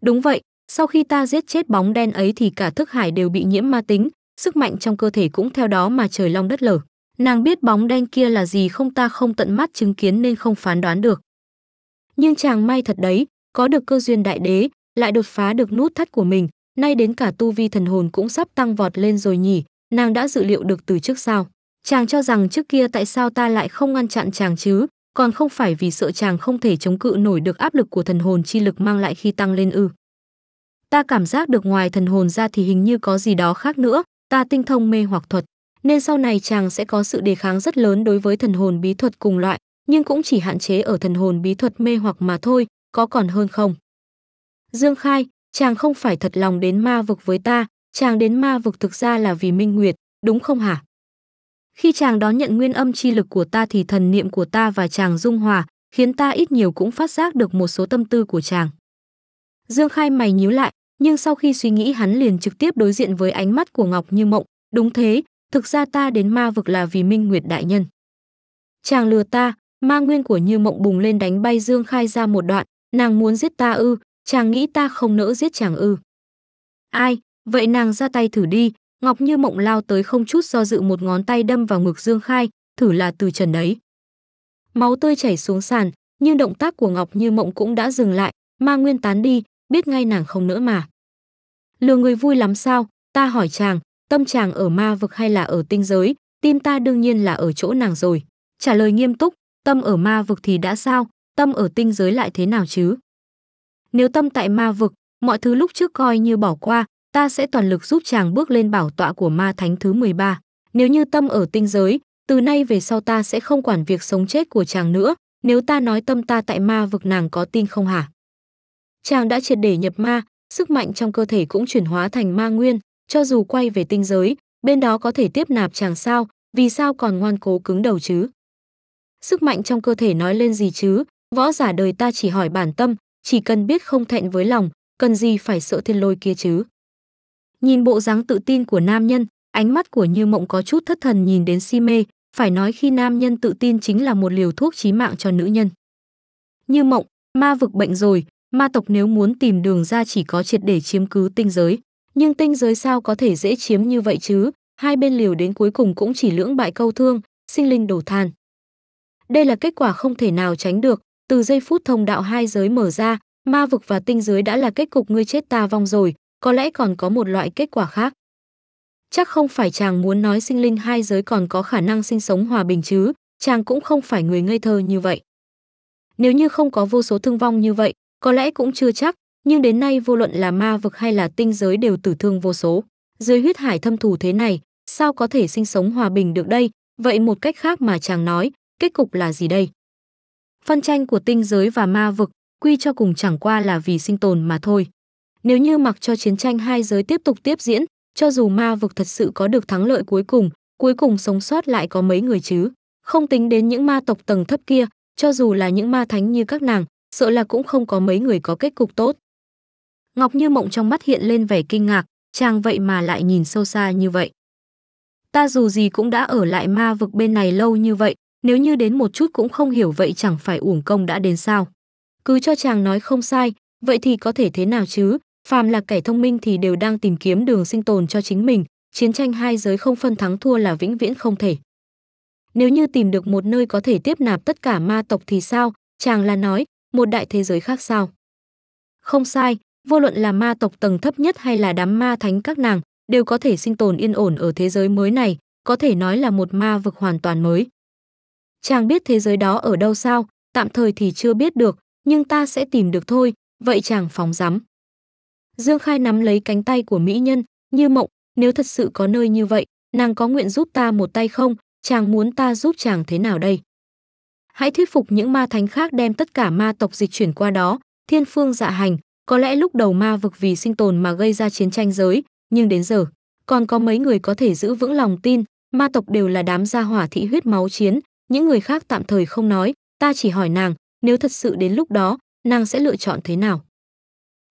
Đúng vậy, sau khi ta giết chết bóng đen ấy thì cả thức hải đều bị nhiễm ma tính, sức mạnh trong cơ thể cũng theo đó mà trời long đất lở. Nàng biết bóng đen kia là gì không ta không tận mắt chứng kiến nên không phán đoán được. Nhưng chàng may thật đấy, có được cơ duyên đại đế, lại đột phá được nút thắt của mình, nay đến cả tu vi thần hồn cũng sắp tăng vọt lên rồi nhỉ, nàng đã dự liệu được từ trước sao. Chàng cho rằng trước kia tại sao ta lại không ngăn chặn chàng chứ, còn không phải vì sợ chàng không thể chống cự nổi được áp lực của thần hồn chi lực mang lại khi tăng lên ư. Ta cảm giác được ngoài thần hồn ra thì hình như có gì đó khác nữa, ta tinh thông mê hoặc thuật, nên sau này chàng sẽ có sự đề kháng rất lớn đối với thần hồn bí thuật cùng loại, nhưng cũng chỉ hạn chế ở thần hồn bí thuật mê hoặc mà thôi, có còn hơn không? Dương Khai, chàng không phải thật lòng đến ma vực với ta, chàng đến ma vực thực ra là vì Minh Nguyệt, đúng không hả? Khi chàng đón nhận nguyên âm chi lực của ta thì thần niệm của ta và chàng dung hòa, khiến ta ít nhiều cũng phát giác được một số tâm tư của chàng. Dương Khai mày nhíu lại, nhưng sau khi suy nghĩ hắn liền trực tiếp đối diện với ánh mắt của Ngọc Như Mộng, đúng thế, thực ra ta đến ma vực là vì Minh Nguyệt đại nhân. Chàng lừa ta, ma nguyên của Như Mộng bùng lên đánh bay Dương Khai ra một đoạn, nàng muốn giết ta ư, chàng nghĩ ta không nỡ giết chàng ư. Ai, vậy nàng ra tay thử đi, Ngọc Như Mộng lao tới không chút do dự một ngón tay đâm vào ngực Dương Khai, thử là từ trần đấy. Máu tươi chảy xuống sàn, nhưng động tác của Ngọc Như Mộng cũng đã dừng lại, ma nguyên tán đi, biết ngay nàng không nỡ mà lừa người vui lắm sao ta hỏi chàng tâm chàng ở ma vực hay là ở tinh giới tim ta đương nhiên là ở chỗ nàng rồi trả lời nghiêm túc tâm ở ma vực thì đã sao tâm ở tinh giới lại thế nào chứ nếu tâm tại ma vực mọi thứ lúc trước coi như bỏ qua ta sẽ toàn lực giúp chàng bước lên bảo tọa của ma thánh thứ 13. Nếu như tâm ở tinh giới, từ nay về sau ta sẽ không quản việc sống chết của chàng nữa, nếu ta nói tâm ta tại ma vực nàng có tin không hả? Chàng đã triệt để nhập ma, sức mạnh trong cơ thể cũng chuyển hóa thành ma nguyên, cho dù quay về tinh giới, bên đó có thể tiếp nạp chàng sao, vì sao còn ngoan cố cứng đầu chứ? Sức mạnh trong cơ thể nói lên gì chứ? Võ giả đời ta chỉ hỏi bản tâm, chỉ cần biết không thẹn với lòng, cần gì phải sợ thiên lôi kia chứ? Nhìn bộ dáng tự tin của nam nhân, ánh mắt của Như Mộng có chút thất thần nhìn đến si mê, phải nói khi nam nhân tự tin chính là một liều thuốc chí mạng cho nữ nhân. Như Mộng, ma vực bệnh rồi, Ma tộc nếu muốn tìm đường ra chỉ có triệt để chiếm cứ tinh giới, nhưng tinh giới sao có thể dễ chiếm như vậy chứ? Hai bên liều đến cuối cùng cũng chỉ lưỡng bại câu thương, sinh linh đổ than. Đây là kết quả không thể nào tránh được, từ giây phút thông đạo hai giới mở ra, ma vực và tinh giới đã là kết cục ngươi chết ta vong rồi, có lẽ còn có một loại kết quả khác. Chắc không phải chàng muốn nói sinh linh hai giới còn có khả năng sinh sống hòa bình chứ, chàng cũng không phải người ngây thơ như vậy. Nếu như không có vô số thương vong như vậy, có lẽ cũng chưa chắc, nhưng đến nay vô luận là ma vực hay là tinh giới đều tử thương vô số. Dưới huyết hải thâm thù thế này, sao có thể sinh sống hòa bình được đây? Vậy một cách khác mà chàng nói, kết cục là gì đây? Phân tranh của tinh giới và ma vực quy cho cùng chẳng qua là vì sinh tồn mà thôi. Nếu như mặc cho chiến tranh hai giới tiếp tục tiếp diễn, cho dù ma vực thật sự có được thắng lợi cuối cùng, cuối cùng sống sót lại có mấy người chứ? Không tính đến những ma tộc tầng thấp kia, cho dù là những ma thánh như các nàng, sợ là cũng không có mấy người có kết cục tốt. Ngọc Như Mộng trong mắt hiện lên vẻ kinh ngạc, chàng vậy mà lại nhìn sâu xa như vậy. Ta dù gì cũng đã ở lại ma vực bên này lâu như vậy, nếu như đến một chút cũng không hiểu vậy chẳng phải uổng công đã đến sao. Cứ cho chàng nói không sai, vậy thì có thể thế nào chứ, phàm là kẻ thông minh thì đều đang tìm kiếm đường sinh tồn cho chính mình, chiến tranh hai giới không phân thắng thua là vĩnh viễn không thể. Nếu như tìm được một nơi có thể tiếp nạp tất cả ma tộc thì sao, chàng là nói, một đại thế giới khác sao? Không sai, vô luận là ma tộc tầng thấp nhất hay là đám ma thánh các nàng, đều có thể sinh tồn yên ổn ở thế giới mới này, có thể nói là một ma vực hoàn toàn mới. Chàng biết thế giới đó ở đâu sao, tạm thời thì chưa biết được, nhưng ta sẽ tìm được thôi, vậy chàng phóng rắm. Dương Khai nắm lấy cánh tay của mỹ nhân, như mộng, nếu thật sự có nơi như vậy, nàng có nguyện giúp ta một tay không, chàng muốn ta giúp chàng thế nào đây? hãy thuyết phục những ma thánh khác đem tất cả ma tộc dịch chuyển qua đó, thiên phương dạ hành, có lẽ lúc đầu ma vực vì sinh tồn mà gây ra chiến tranh giới, nhưng đến giờ, còn có mấy người có thể giữ vững lòng tin, ma tộc đều là đám gia hỏa thị huyết máu chiến, những người khác tạm thời không nói, ta chỉ hỏi nàng, nếu thật sự đến lúc đó, nàng sẽ lựa chọn thế nào?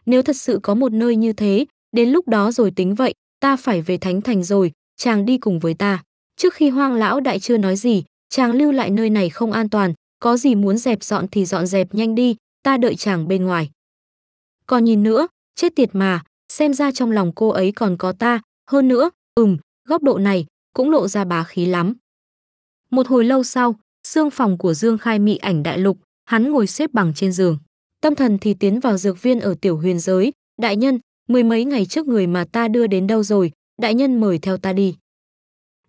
Nếu thật sự có một nơi như thế, đến lúc đó rồi tính vậy, ta phải về thánh thành rồi, chàng đi cùng với ta. Trước khi hoang lão đại chưa nói gì, chàng lưu lại nơi này không an toàn, có gì muốn dẹp dọn thì dọn dẹp nhanh đi, ta đợi chàng bên ngoài. Còn nhìn nữa, chết tiệt mà, xem ra trong lòng cô ấy còn có ta, hơn nữa, ừm, góc độ này, cũng lộ ra bá khí lắm. Một hồi lâu sau, xương phòng của Dương Khai mị ảnh đại lục, hắn ngồi xếp bằng trên giường. Tâm thần thì tiến vào dược viên ở tiểu huyền giới, đại nhân, mười mấy ngày trước người mà ta đưa đến đâu rồi, đại nhân mời theo ta đi.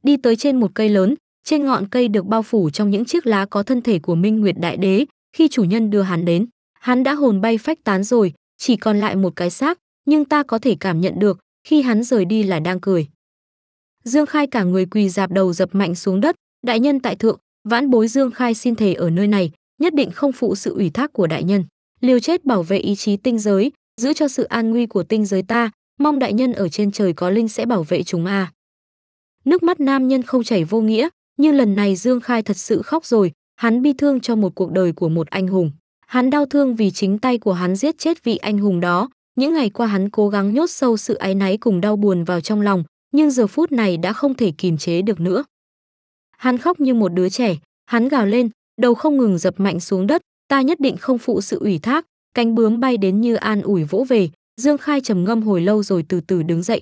Đi tới trên một cây lớn, trên ngọn cây được bao phủ trong những chiếc lá có thân thể của Minh Nguyệt Đại Đế, khi chủ nhân đưa hắn đến, hắn đã hồn bay phách tán rồi, chỉ còn lại một cái xác, nhưng ta có thể cảm nhận được, khi hắn rời đi là đang cười. Dương Khai cả người quỳ dạp đầu dập mạnh xuống đất, đại nhân tại thượng, vãn bối Dương Khai xin thề ở nơi này, nhất định không phụ sự ủy thác của đại nhân, liều chết bảo vệ ý chí tinh giới, giữ cho sự an nguy của tinh giới ta, mong đại nhân ở trên trời có linh sẽ bảo vệ chúng a. À. Nước mắt nam nhân không chảy vô nghĩa, nhưng lần này Dương Khai thật sự khóc rồi, hắn bi thương cho một cuộc đời của một anh hùng. Hắn đau thương vì chính tay của hắn giết chết vị anh hùng đó. Những ngày qua hắn cố gắng nhốt sâu sự áy náy cùng đau buồn vào trong lòng, nhưng giờ phút này đã không thể kìm chế được nữa. Hắn khóc như một đứa trẻ, hắn gào lên, đầu không ngừng dập mạnh xuống đất, ta nhất định không phụ sự ủy thác, cánh bướm bay đến như an ủi vỗ về, Dương Khai trầm ngâm hồi lâu rồi từ từ đứng dậy.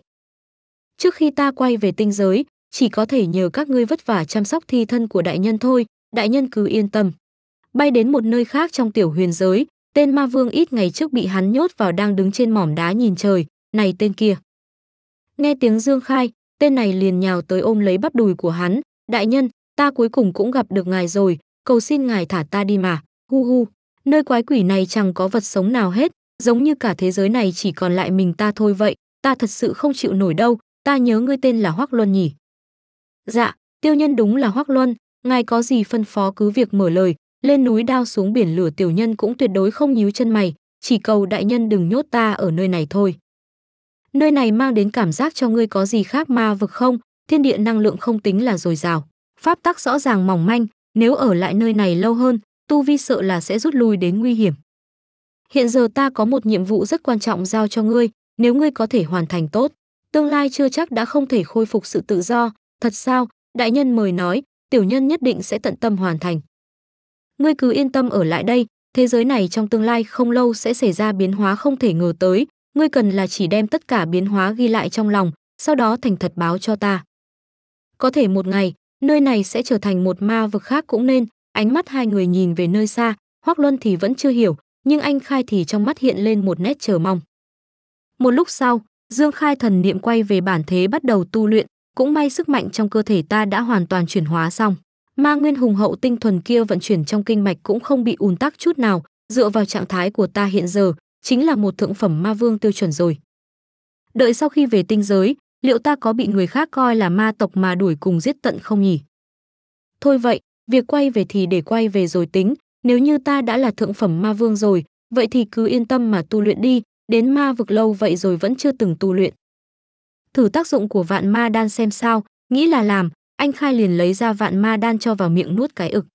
Trước khi ta quay về tinh giới, chỉ có thể nhờ các ngươi vất vả chăm sóc thi thân của đại nhân thôi, đại nhân cứ yên tâm. Bay đến một nơi khác trong tiểu huyền giới, tên ma vương ít ngày trước bị hắn nhốt vào đang đứng trên mỏm đá nhìn trời, này tên kia. Nghe tiếng Dương Khai, tên này liền nhào tới ôm lấy bắp đùi của hắn, đại nhân, ta cuối cùng cũng gặp được ngài rồi, cầu xin ngài thả ta đi mà, hu hu, nơi quái quỷ này chẳng có vật sống nào hết, giống như cả thế giới này chỉ còn lại mình ta thôi vậy, ta thật sự không chịu nổi đâu, ta nhớ ngươi tên là Hoắc Luân nhỉ. Dạ, tiêu nhân đúng là Hoắc Luân, ngài có gì phân phó cứ việc mở lời, lên núi đao xuống biển lửa tiểu nhân cũng tuyệt đối không nhíu chân mày, chỉ cầu đại nhân đừng nhốt ta ở nơi này thôi. Nơi này mang đến cảm giác cho ngươi có gì khác ma vực không, thiên địa năng lượng không tính là dồi dào, pháp tắc rõ ràng mỏng manh, nếu ở lại nơi này lâu hơn, tu vi sợ là sẽ rút lui đến nguy hiểm. Hiện giờ ta có một nhiệm vụ rất quan trọng giao cho ngươi, nếu ngươi có thể hoàn thành tốt, tương lai chưa chắc đã không thể khôi phục sự tự do, Thật sao? Đại nhân mời nói, tiểu nhân nhất định sẽ tận tâm hoàn thành. Ngươi cứ yên tâm ở lại đây, thế giới này trong tương lai không lâu sẽ xảy ra biến hóa không thể ngờ tới, ngươi cần là chỉ đem tất cả biến hóa ghi lại trong lòng, sau đó thành thật báo cho ta. Có thể một ngày, nơi này sẽ trở thành một ma vực khác cũng nên, ánh mắt hai người nhìn về nơi xa, Hoác Luân thì vẫn chưa hiểu, nhưng anh Khai thì trong mắt hiện lên một nét chờ mong. Một lúc sau, Dương Khai thần niệm quay về bản thế bắt đầu tu luyện, cũng may sức mạnh trong cơ thể ta đã hoàn toàn chuyển hóa xong ma nguyên hùng hậu tinh thuần kia vận chuyển trong kinh mạch cũng không bị ùn tắc chút nào dựa vào trạng thái của ta hiện giờ chính là một thượng phẩm ma vương tiêu chuẩn rồi đợi sau khi về tinh giới liệu ta có bị người khác coi là ma tộc mà đuổi cùng giết tận không nhỉ thôi vậy việc quay về thì để quay về rồi tính nếu như ta đã là thượng phẩm ma vương rồi vậy thì cứ yên tâm mà tu luyện đi đến ma vực lâu vậy rồi vẫn chưa từng tu luyện thử tác dụng của vạn ma đan xem sao, nghĩ là làm, anh Khai liền lấy ra vạn ma đan cho vào miệng nuốt cái ực.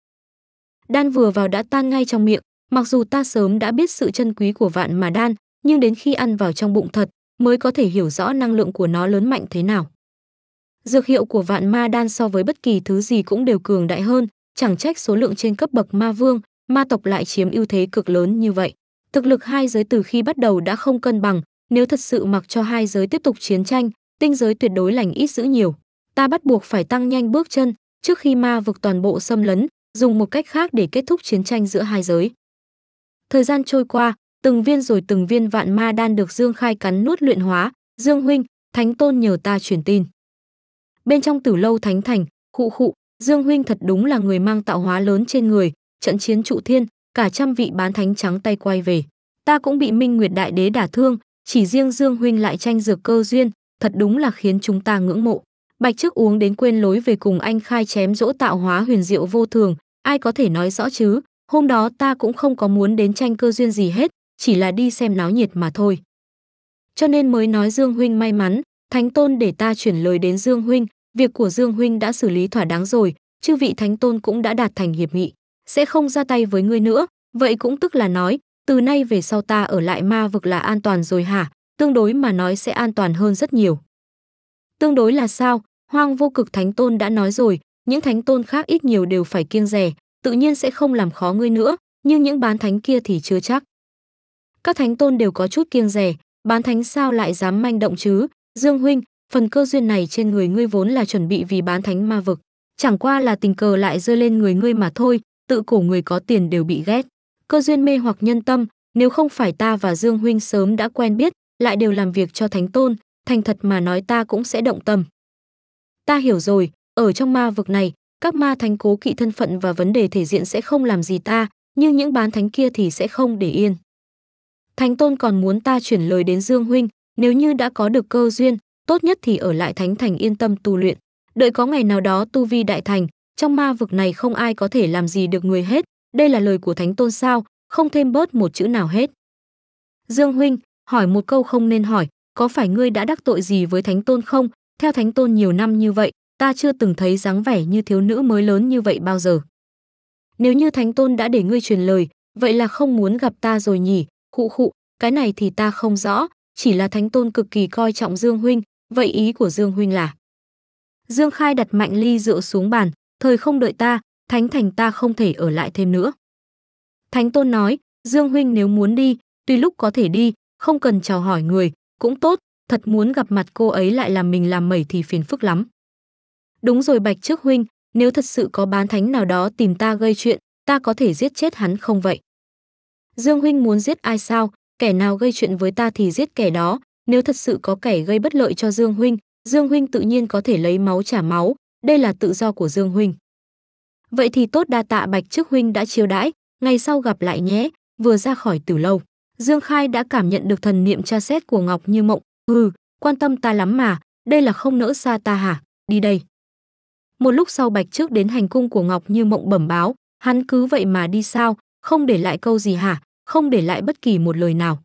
Đan vừa vào đã tan ngay trong miệng, mặc dù ta sớm đã biết sự chân quý của vạn ma đan, nhưng đến khi ăn vào trong bụng thật mới có thể hiểu rõ năng lượng của nó lớn mạnh thế nào. Dược hiệu của vạn ma đan so với bất kỳ thứ gì cũng đều cường đại hơn, chẳng trách số lượng trên cấp bậc ma vương, ma tộc lại chiếm ưu thế cực lớn như vậy. Thực lực hai giới từ khi bắt đầu đã không cân bằng, nếu thật sự mặc cho hai giới tiếp tục chiến tranh, tinh giới tuyệt đối lành ít giữ nhiều ta bắt buộc phải tăng nhanh bước chân trước khi ma vực toàn bộ xâm lấn dùng một cách khác để kết thúc chiến tranh giữa hai giới thời gian trôi qua từng viên rồi từng viên vạn ma đan được dương khai cắn nuốt luyện hóa dương huynh thánh tôn nhờ ta truyền tin bên trong tử lâu thánh thành khụ khụ dương huynh thật đúng là người mang tạo hóa lớn trên người trận chiến trụ thiên cả trăm vị bán thánh trắng tay quay về ta cũng bị minh nguyệt đại đế đả thương chỉ riêng dương huynh lại tranh dược cơ duyên thật đúng là khiến chúng ta ngưỡng mộ. Bạch trước uống đến quên lối về cùng anh khai chém dỗ tạo hóa huyền diệu vô thường, ai có thể nói rõ chứ, hôm đó ta cũng không có muốn đến tranh cơ duyên gì hết, chỉ là đi xem náo nhiệt mà thôi. Cho nên mới nói Dương Huynh may mắn, Thánh Tôn để ta chuyển lời đến Dương Huynh, việc của Dương Huynh đã xử lý thỏa đáng rồi, chư vị Thánh Tôn cũng đã đạt thành hiệp nghị, sẽ không ra tay với ngươi nữa, vậy cũng tức là nói, từ nay về sau ta ở lại ma vực là an toàn rồi hả, tương đối mà nói sẽ an toàn hơn rất nhiều. Tương đối là sao? Hoang vô cực thánh tôn đã nói rồi, những thánh tôn khác ít nhiều đều phải kiêng rẻ, tự nhiên sẽ không làm khó ngươi nữa, nhưng những bán thánh kia thì chưa chắc. Các thánh tôn đều có chút kiêng rẻ, bán thánh sao lại dám manh động chứ? Dương huynh, phần cơ duyên này trên người ngươi vốn là chuẩn bị vì bán thánh ma vực, chẳng qua là tình cờ lại rơi lên người ngươi mà thôi, tự cổ người có tiền đều bị ghét. Cơ duyên mê hoặc nhân tâm, nếu không phải ta và Dương huynh sớm đã quen biết, lại đều làm việc cho thánh tôn, thành thật mà nói ta cũng sẽ động tâm. Ta hiểu rồi, ở trong ma vực này, các ma thánh cố kỵ thân phận và vấn đề thể diện sẽ không làm gì ta, nhưng những bán thánh kia thì sẽ không để yên. Thánh tôn còn muốn ta chuyển lời đến Dương huynh, nếu như đã có được cơ duyên, tốt nhất thì ở lại thánh thành yên tâm tu luyện, đợi có ngày nào đó tu vi đại thành, trong ma vực này không ai có thể làm gì được người hết, đây là lời của thánh tôn sao, không thêm bớt một chữ nào hết. Dương huynh, hỏi một câu không nên hỏi, có phải ngươi đã đắc tội gì với Thánh Tôn không? Theo Thánh Tôn nhiều năm như vậy, ta chưa từng thấy dáng vẻ như thiếu nữ mới lớn như vậy bao giờ. Nếu như Thánh Tôn đã để ngươi truyền lời, vậy là không muốn gặp ta rồi nhỉ? Khụ khụ, cái này thì ta không rõ, chỉ là Thánh Tôn cực kỳ coi trọng Dương huynh, vậy ý của Dương huynh là? Dương Khai đặt mạnh ly rượu xuống bàn, thời không đợi ta, Thánh Thành ta không thể ở lại thêm nữa. Thánh Tôn nói, Dương huynh nếu muốn đi, tùy lúc có thể đi, không cần chào hỏi người, cũng tốt, thật muốn gặp mặt cô ấy lại làm mình làm mẩy thì phiền phức lắm. Đúng rồi Bạch Trước Huynh, nếu thật sự có bán thánh nào đó tìm ta gây chuyện, ta có thể giết chết hắn không vậy? Dương Huynh muốn giết ai sao, kẻ nào gây chuyện với ta thì giết kẻ đó, nếu thật sự có kẻ gây bất lợi cho Dương Huynh, Dương Huynh tự nhiên có thể lấy máu trả máu, đây là tự do của Dương Huynh. Vậy thì tốt đa tạ Bạch Trước Huynh đã chiêu đãi, ngày sau gặp lại nhé, vừa ra khỏi từ lâu. Dương Khai đã cảm nhận được thần niệm tra xét của Ngọc Như Mộng, "Hừ, quan tâm ta lắm mà, đây là không nỡ xa ta hả? Đi đây." Một lúc sau Bạch Trước đến hành cung của Ngọc Như Mộng bẩm báo, "Hắn cứ vậy mà đi sao, không để lại câu gì hả, không để lại bất kỳ một lời nào."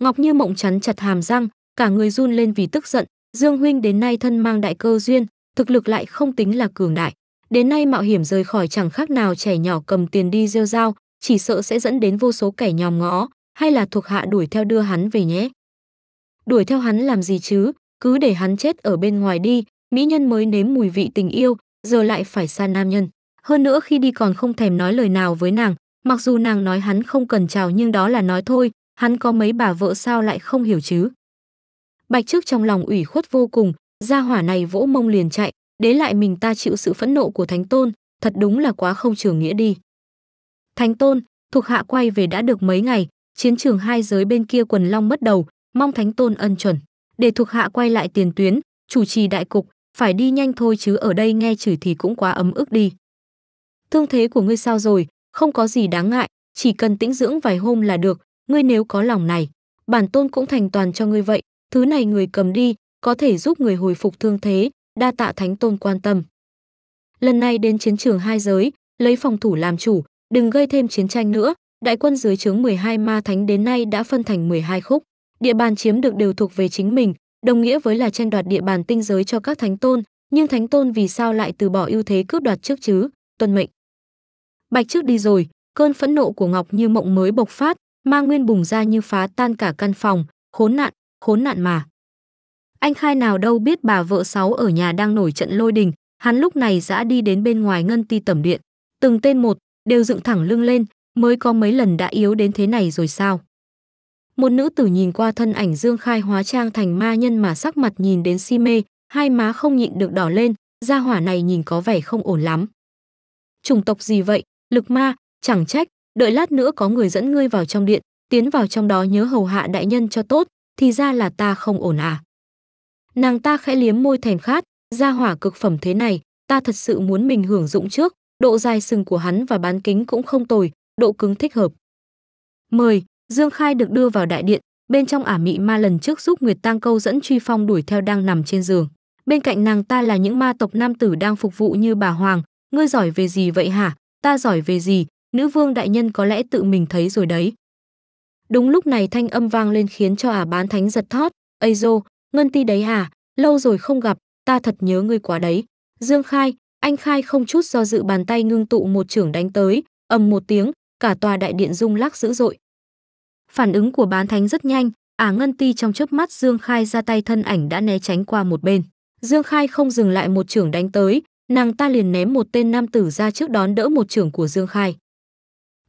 Ngọc Như Mộng chắn chặt hàm răng, cả người run lên vì tức giận, Dương huynh đến nay thân mang đại cơ duyên, thực lực lại không tính là cường đại, đến nay mạo hiểm rời khỏi chẳng khác nào trẻ nhỏ cầm tiền đi rêu dao, chỉ sợ sẽ dẫn đến vô số kẻ nhòm ngó, hay là thuộc hạ đuổi theo đưa hắn về nhé. Đuổi theo hắn làm gì chứ, cứ để hắn chết ở bên ngoài đi, mỹ nhân mới nếm mùi vị tình yêu, giờ lại phải xa nam nhân. Hơn nữa khi đi còn không thèm nói lời nào với nàng, mặc dù nàng nói hắn không cần chào nhưng đó là nói thôi, hắn có mấy bà vợ sao lại không hiểu chứ. Bạch trước trong lòng ủy khuất vô cùng, gia hỏa này vỗ mông liền chạy, đế lại mình ta chịu sự phẫn nộ của thánh tôn, thật đúng là quá không trường nghĩa đi. Thánh tôn, thuộc hạ quay về đã được mấy ngày, chiến trường hai giới bên kia quần long mất đầu, mong thánh tôn ân chuẩn, để thuộc hạ quay lại tiền tuyến, chủ trì đại cục, phải đi nhanh thôi chứ ở đây nghe chửi thì cũng quá ấm ức đi. Thương thế của ngươi sao rồi, không có gì đáng ngại, chỉ cần tĩnh dưỡng vài hôm là được, ngươi nếu có lòng này, bản tôn cũng thành toàn cho ngươi vậy, thứ này người cầm đi, có thể giúp người hồi phục thương thế, đa tạ thánh tôn quan tâm. Lần này đến chiến trường hai giới, lấy phòng thủ làm chủ, đừng gây thêm chiến tranh nữa, Đại quân dưới trướng 12 ma thánh đến nay đã phân thành 12 khúc, địa bàn chiếm được đều thuộc về chính mình, đồng nghĩa với là tranh đoạt địa bàn tinh giới cho các thánh tôn, nhưng thánh tôn vì sao lại từ bỏ ưu thế cướp đoạt trước chứ? Tuân mệnh. Bạch trước đi rồi, cơn phẫn nộ của Ngọc Như Mộng mới bộc phát, ma nguyên bùng ra như phá tan cả căn phòng, khốn nạn, khốn nạn mà. Anh khai nào đâu biết bà vợ sáu ở nhà đang nổi trận lôi đình, hắn lúc này đã đi đến bên ngoài ngân ti tẩm điện. Từng tên một, đều dựng thẳng lưng lên, mới có mấy lần đã yếu đến thế này rồi sao? Một nữ tử nhìn qua thân ảnh Dương Khai hóa trang thành ma nhân mà sắc mặt nhìn đến si mê, hai má không nhịn được đỏ lên, gia hỏa này nhìn có vẻ không ổn lắm. Chủng tộc gì vậy, lực ma, chẳng trách, đợi lát nữa có người dẫn ngươi vào trong điện, tiến vào trong đó nhớ hầu hạ đại nhân cho tốt, thì ra là ta không ổn à. Nàng ta khẽ liếm môi thèm khát, gia hỏa cực phẩm thế này, ta thật sự muốn mình hưởng dụng trước, độ dài sừng của hắn và bán kính cũng không tồi, độ cứng thích hợp. 10. Dương Khai được đưa vào đại điện, bên trong ả mị ma lần trước giúp Nguyệt Tăng câu dẫn Truy Phong đuổi theo đang nằm trên giường. Bên cạnh nàng ta là những ma tộc nam tử đang phục vụ như bà Hoàng, ngươi giỏi về gì vậy hả, ta giỏi về gì, nữ vương đại nhân có lẽ tự mình thấy rồi đấy. Đúng lúc này thanh âm vang lên khiến cho ả bán thánh giật thót, Ây dô, ngân ti đấy à, lâu rồi không gặp, ta thật nhớ ngươi quá đấy. Dương Khai, anh Khai không chút do dự bàn tay ngưng tụ một trưởng đánh tới, ầm một tiếng, cả tòa đại điện rung lắc dữ dội. Phản ứng của bán thánh rất nhanh, Ả à Ngân Ti trong chớp mắt Dương Khai ra tay thân ảnh đã né tránh qua một bên. Dương Khai không dừng lại một trưởng đánh tới, nàng ta liền ném một tên nam tử ra trước đón đỡ một trưởng của Dương Khai.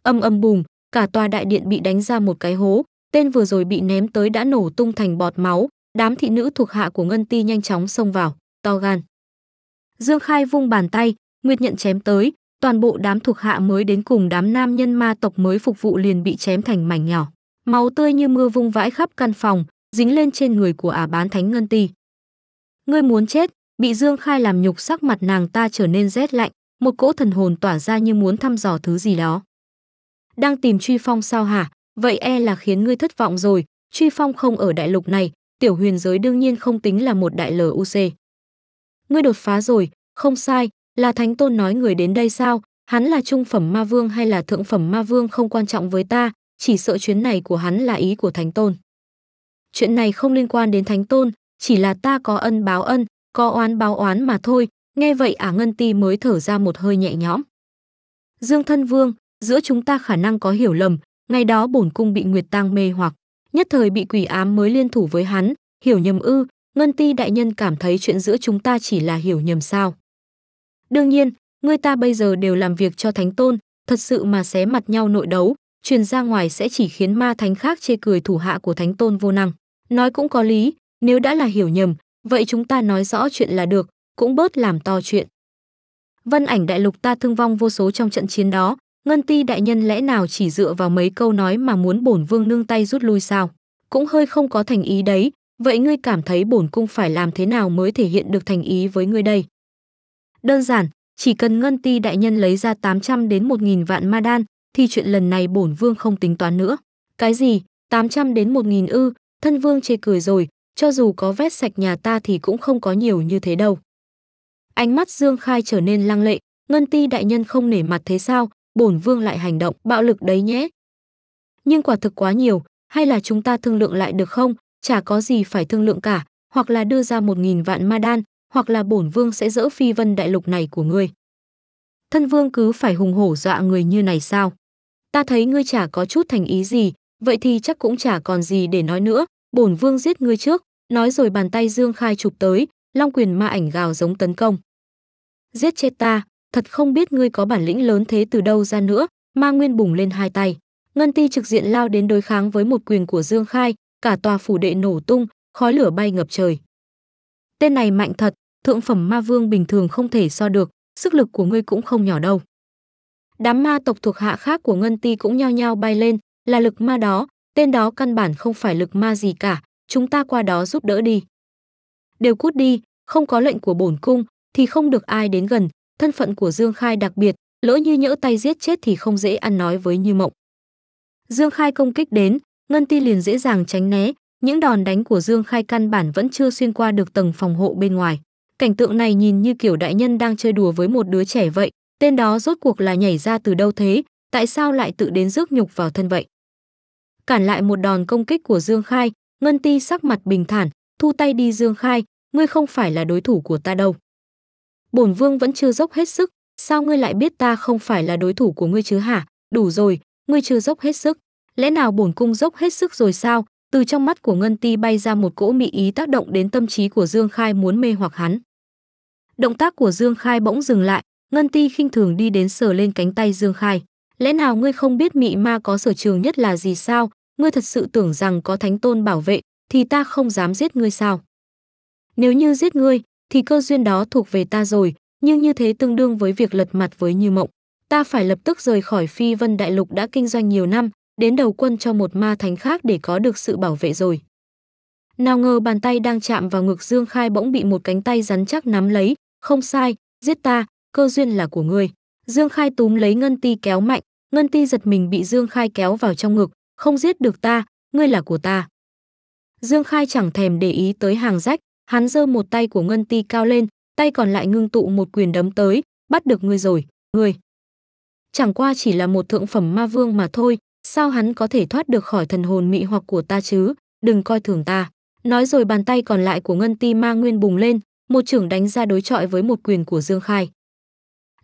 Âm âm bùm, cả tòa đại điện bị đánh ra một cái hố, tên vừa rồi bị ném tới đã nổ tung thành bọt máu, đám thị nữ thuộc hạ của Ngân Ti nhanh chóng xông vào, to gan. Dương Khai vung bàn tay, Nguyệt nhận chém tới, toàn bộ đám thuộc hạ mới đến cùng đám nam nhân ma tộc mới phục vụ liền bị chém thành mảnh nhỏ máu tươi như mưa vung vãi khắp căn phòng dính lên trên người của ả bán thánh ngân ti ngươi muốn chết bị dương khai làm nhục sắc mặt nàng ta trở nên rét lạnh một cỗ thần hồn tỏa ra như muốn thăm dò thứ gì đó đang tìm truy phong sao hả vậy e là khiến ngươi thất vọng rồi truy phong không ở đại lục này tiểu huyền giới đương nhiên không tính là một đại luc ngươi đột phá rồi không sai là Thánh Tôn nói người đến đây sao? Hắn là trung phẩm ma vương hay là thượng phẩm ma vương không quan trọng với ta, chỉ sợ chuyến này của hắn là ý của Thánh Tôn. Chuyện này không liên quan đến Thánh Tôn, chỉ là ta có ân báo ân, có oán báo oán mà thôi. Nghe vậy Ả Ngân Ti mới thở ra một hơi nhẹ nhõm. Dương Thân Vương, giữa chúng ta khả năng có hiểu lầm, ngày đó bổn cung bị Nguyệt Tang mê hoặc, nhất thời bị quỷ ám mới liên thủ với hắn, hiểu nhầm ư? Ngân Ti đại nhân cảm thấy chuyện giữa chúng ta chỉ là hiểu nhầm sao? Đương nhiên, người ta bây giờ đều làm việc cho thánh tôn, thật sự mà xé mặt nhau nội đấu, truyền ra ngoài sẽ chỉ khiến ma thánh khác chê cười thủ hạ của thánh tôn vô năng. Nói cũng có lý, nếu đã là hiểu nhầm, vậy chúng ta nói rõ chuyện là được, cũng bớt làm to chuyện. Vân ảnh đại lục ta thương vong vô số trong trận chiến đó, Ngân Ti đại nhân lẽ nào chỉ dựa vào mấy câu nói mà muốn bổn vương nương tay rút lui sao? Cũng hơi không có thành ý đấy, vậy ngươi cảm thấy bổn cung phải làm thế nào mới thể hiện được thành ý với ngươi đây? Đơn giản, chỉ cần Ngân Ti đại nhân lấy ra 800 đến 1000 vạn ma đan thì chuyện lần này bổn vương không tính toán nữa. Cái gì? 800 đến 1000 ư? Thân vương chê cười rồi, cho dù có vét sạch nhà ta thì cũng không có nhiều như thế đâu. Ánh mắt Dương Khai trở nên lăng lệ, Ngân Ti đại nhân không nể mặt thế sao, bổn vương lại hành động bạo lực đấy nhé. Nhưng quả thực quá nhiều, hay là chúng ta thương lượng lại được không? Chả có gì phải thương lượng cả, hoặc là đưa ra một nghìn vạn ma đan, hoặc là bổn vương sẽ dỡ phi vân đại lục này của ngươi. Thân vương cứ phải hùng hổ dọa người như này sao? Ta thấy ngươi chả có chút thành ý gì, vậy thì chắc cũng chả còn gì để nói nữa, bổn vương giết ngươi trước, nói rồi bàn tay Dương Khai chụp tới, long quyền ma ảnh gào giống tấn công. Giết chết ta, thật không biết ngươi có bản lĩnh lớn thế từ đâu ra nữa, ma nguyên bùng lên hai tay. Ngân ti trực diện lao đến đối kháng với một quyền của Dương Khai, cả tòa phủ đệ nổ tung, khói lửa bay ngập trời. Tên này mạnh thật, thượng phẩm ma vương bình thường không thể so được, sức lực của ngươi cũng không nhỏ đâu. Đám ma tộc thuộc hạ khác của Ngân Ti cũng nhao nhao bay lên, là lực ma đó, tên đó căn bản không phải lực ma gì cả, chúng ta qua đó giúp đỡ đi. Đều cút đi, không có lệnh của bổn cung thì không được ai đến gần, thân phận của Dương Khai đặc biệt, lỡ như nhỡ tay giết chết thì không dễ ăn nói với Như Mộng. Dương Khai công kích đến, Ngân Ti liền dễ dàng tránh né, những đòn đánh của Dương Khai căn bản vẫn chưa xuyên qua được tầng phòng hộ bên ngoài. Cảnh tượng này nhìn như kiểu đại nhân đang chơi đùa với một đứa trẻ vậy, tên đó rốt cuộc là nhảy ra từ đâu thế, tại sao lại tự đến rước nhục vào thân vậy? Cản lại một đòn công kích của Dương Khai, Ngân Ti sắc mặt bình thản, thu tay đi Dương Khai, ngươi không phải là đối thủ của ta đâu. Bổn vương vẫn chưa dốc hết sức, sao ngươi lại biết ta không phải là đối thủ của ngươi chứ hả? Đủ rồi, ngươi chưa dốc hết sức. Lẽ nào bổn cung dốc hết sức rồi sao? Từ trong mắt của Ngân Ti bay ra một cỗ mị ý tác động đến tâm trí của Dương Khai muốn mê hoặc hắn. Động tác của Dương Khai bỗng dừng lại, Ngân Ti khinh thường đi đến sờ lên cánh tay Dương Khai. Lẽ nào ngươi không biết mị ma có sở trường nhất là gì sao? Ngươi thật sự tưởng rằng có thánh tôn bảo vệ, thì ta không dám giết ngươi sao? Nếu như giết ngươi, thì cơ duyên đó thuộc về ta rồi, nhưng như thế tương đương với việc lật mặt với Như Mộng. Ta phải lập tức rời khỏi Phi Vân Đại Lục đã kinh doanh nhiều năm, đến đầu quân cho một ma thánh khác để có được sự bảo vệ rồi. Nào ngờ bàn tay đang chạm vào ngực Dương Khai bỗng bị một cánh tay rắn chắc nắm lấy, không sai, giết ta, cơ duyên là của ngươi. Dương Khai túm lấy Ngân Ti kéo mạnh, Ngân Ti giật mình bị Dương Khai kéo vào trong ngực, không giết được ta, ngươi là của ta. Dương Khai chẳng thèm để ý tới hàng rách, hắn giơ một tay của Ngân Ti cao lên, tay còn lại ngưng tụ một quyền đấm tới, bắt được ngươi rồi, ngươi. Chẳng qua chỉ là một thượng phẩm ma vương mà thôi, sao hắn có thể thoát được khỏi thần hồn mị hoặc của ta chứ, đừng coi thường ta. Nói rồi bàn tay còn lại của Ngân Ti Ma Nguyên bùng lên, một trưởng đánh ra đối chọi với một quyền của Dương Khai.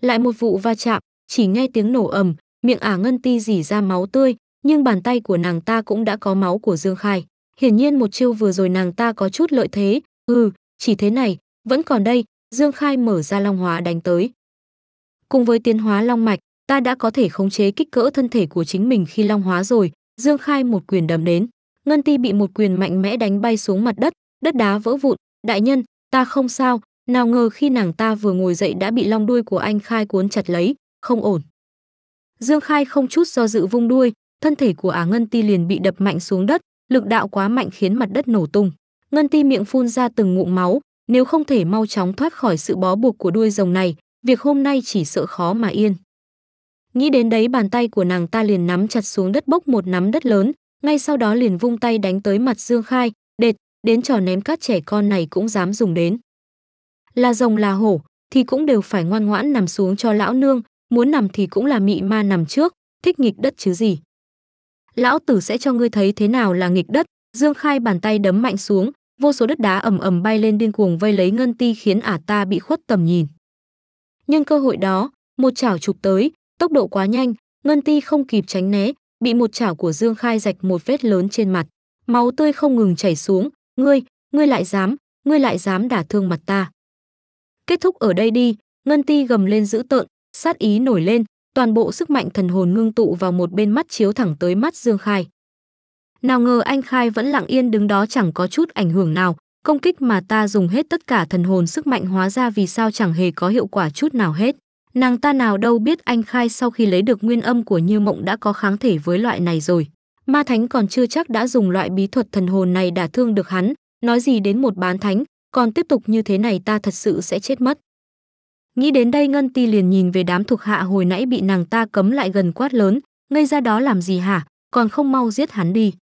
Lại một vụ va chạm, chỉ nghe tiếng nổ ầm, miệng ả Ngân Ti dỉ ra máu tươi, nhưng bàn tay của nàng ta cũng đã có máu của Dương Khai. Hiển nhiên một chiêu vừa rồi nàng ta có chút lợi thế, ừ, chỉ thế này, vẫn còn đây, Dương Khai mở ra long hóa đánh tới. Cùng với tiến hóa long mạch, ta đã có thể khống chế kích cỡ thân thể của chính mình khi long hóa rồi dương khai một quyền đầm đến ngân ti bị một quyền mạnh mẽ đánh bay xuống mặt đất đất đá vỡ vụn đại nhân ta không sao nào ngờ khi nàng ta vừa ngồi dậy đã bị long đuôi của anh khai cuốn chặt lấy không ổn dương khai không chút do dự vung đuôi thân thể của á ngân ti liền bị đập mạnh xuống đất lực đạo quá mạnh khiến mặt đất nổ tung ngân ti miệng phun ra từng ngụm máu nếu không thể mau chóng thoát khỏi sự bó buộc của đuôi rồng này việc hôm nay chỉ sợ khó mà yên Nghĩ đến đấy bàn tay của nàng ta liền nắm chặt xuống đất bốc một nắm đất lớn, ngay sau đó liền vung tay đánh tới mặt Dương Khai, đệt, đến trò ném các trẻ con này cũng dám dùng đến. Là rồng là hổ, thì cũng đều phải ngoan ngoãn nằm xuống cho lão nương, muốn nằm thì cũng là mị ma nằm trước, thích nghịch đất chứ gì. Lão tử sẽ cho ngươi thấy thế nào là nghịch đất, Dương Khai bàn tay đấm mạnh xuống, vô số đất đá ầm ầm bay lên điên cuồng vây lấy ngân ti khiến ả ta bị khuất tầm nhìn. nhân cơ hội đó, một chảo chụp tới, Tốc độ quá nhanh, Ngân Ti không kịp tránh né, bị một chảo của Dương Khai rạch một vết lớn trên mặt. Máu tươi không ngừng chảy xuống, "Ngươi, ngươi lại dám, ngươi lại dám đả thương mặt ta." Kết thúc ở đây đi, Ngân Ti gầm lên dữ tợn, sát ý nổi lên, toàn bộ sức mạnh thần hồn ngưng tụ vào một bên mắt chiếu thẳng tới mắt Dương Khai. Nào ngờ anh Khai vẫn lặng yên đứng đó chẳng có chút ảnh hưởng nào, công kích mà ta dùng hết tất cả thần hồn sức mạnh hóa ra vì sao chẳng hề có hiệu quả chút nào hết. Nàng ta nào đâu biết anh khai sau khi lấy được nguyên âm của Như Mộng đã có kháng thể với loại này rồi. Ma Thánh còn chưa chắc đã dùng loại bí thuật thần hồn này đả thương được hắn, nói gì đến một bán thánh, còn tiếp tục như thế này ta thật sự sẽ chết mất. Nghĩ đến đây Ngân Ti liền nhìn về đám thuộc hạ hồi nãy bị nàng ta cấm lại gần quát lớn, ngây ra đó làm gì hả, còn không mau giết hắn đi.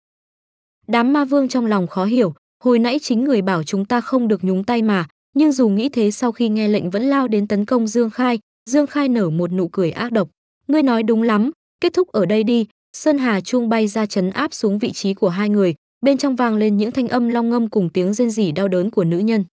Đám ma vương trong lòng khó hiểu, hồi nãy chính người bảo chúng ta không được nhúng tay mà, nhưng dù nghĩ thế sau khi nghe lệnh vẫn lao đến tấn công Dương Khai, Dương Khai nở một nụ cười ác độc. Ngươi nói đúng lắm, kết thúc ở đây đi. Sơn Hà Trung bay ra chấn áp xuống vị trí của hai người, bên trong vang lên những thanh âm long ngâm cùng tiếng rên rỉ đau đớn của nữ nhân.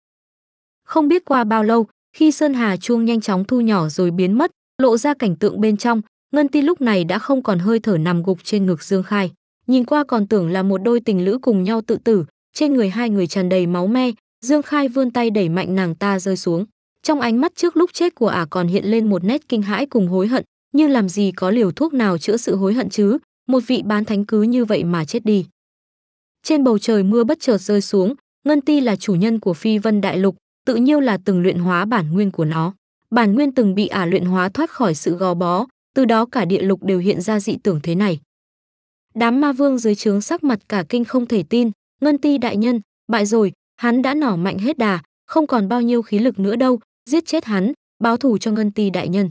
Không biết qua bao lâu, khi Sơn Hà Chuông nhanh chóng thu nhỏ rồi biến mất, lộ ra cảnh tượng bên trong, Ngân Ti lúc này đã không còn hơi thở nằm gục trên ngực Dương Khai. Nhìn qua còn tưởng là một đôi tình lữ cùng nhau tự tử, trên người hai người tràn đầy máu me, Dương Khai vươn tay đẩy mạnh nàng ta rơi xuống. Trong ánh mắt trước lúc chết của ả còn hiện lên một nét kinh hãi cùng hối hận, như làm gì có liều thuốc nào chữa sự hối hận chứ, một vị bán thánh cứ như vậy mà chết đi. Trên bầu trời mưa bất chợt rơi xuống, Ngân Ti là chủ nhân của Phi Vân Đại Lục, tự nhiêu là từng luyện hóa bản nguyên của nó. Bản nguyên từng bị ả luyện hóa thoát khỏi sự gò bó, từ đó cả địa lục đều hiện ra dị tưởng thế này. Đám ma vương dưới trướng sắc mặt cả kinh không thể tin, Ngân Ti đại nhân, bại rồi, hắn đã nỏ mạnh hết đà, không còn bao nhiêu khí lực nữa đâu, giết chết hắn, báo thù cho Ngân Ti đại nhân.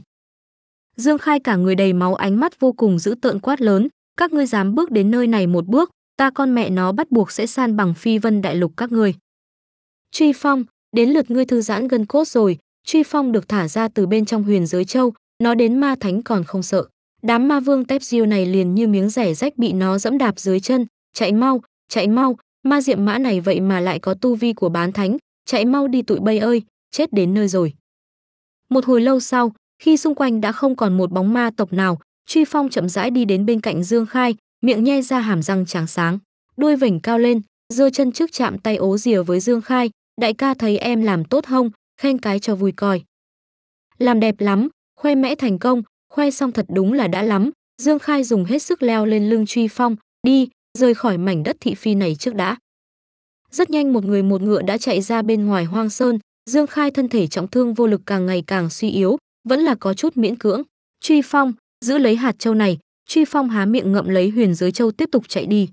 Dương Khai cả người đầy máu ánh mắt vô cùng dữ tợn quát lớn, các ngươi dám bước đến nơi này một bước, ta con mẹ nó bắt buộc sẽ san bằng phi vân đại lục các ngươi. Truy Phong, đến lượt ngươi thư giãn gân cốt rồi, Truy Phong được thả ra từ bên trong huyền giới châu, nó đến ma thánh còn không sợ. Đám ma vương tép diêu này liền như miếng rẻ rách bị nó dẫm đạp dưới chân, chạy mau, chạy mau, ma diệm mã này vậy mà lại có tu vi của bán thánh, chạy mau đi tụi bay ơi, chết đến nơi rồi. Một hồi lâu sau, khi xung quanh đã không còn một bóng ma tộc nào, Truy Phong chậm rãi đi đến bên cạnh Dương Khai, miệng nhe ra hàm răng trắng sáng, đuôi vểnh cao lên, giơ chân trước chạm tay ố rìa với Dương Khai, đại ca thấy em làm tốt không, khen cái cho vui coi. Làm đẹp lắm, khoe mẽ thành công, khoe xong thật đúng là đã lắm, Dương Khai dùng hết sức leo lên lưng Truy Phong, đi, rời khỏi mảnh đất thị phi này trước đã. Rất nhanh một người một ngựa đã chạy ra bên ngoài hoang sơn, Dương Khai thân thể trọng thương vô lực càng ngày càng suy yếu, vẫn là có chút miễn cưỡng. Truy Phong, giữ lấy hạt châu này, Truy Phong há miệng ngậm lấy huyền giới châu tiếp tục chạy đi.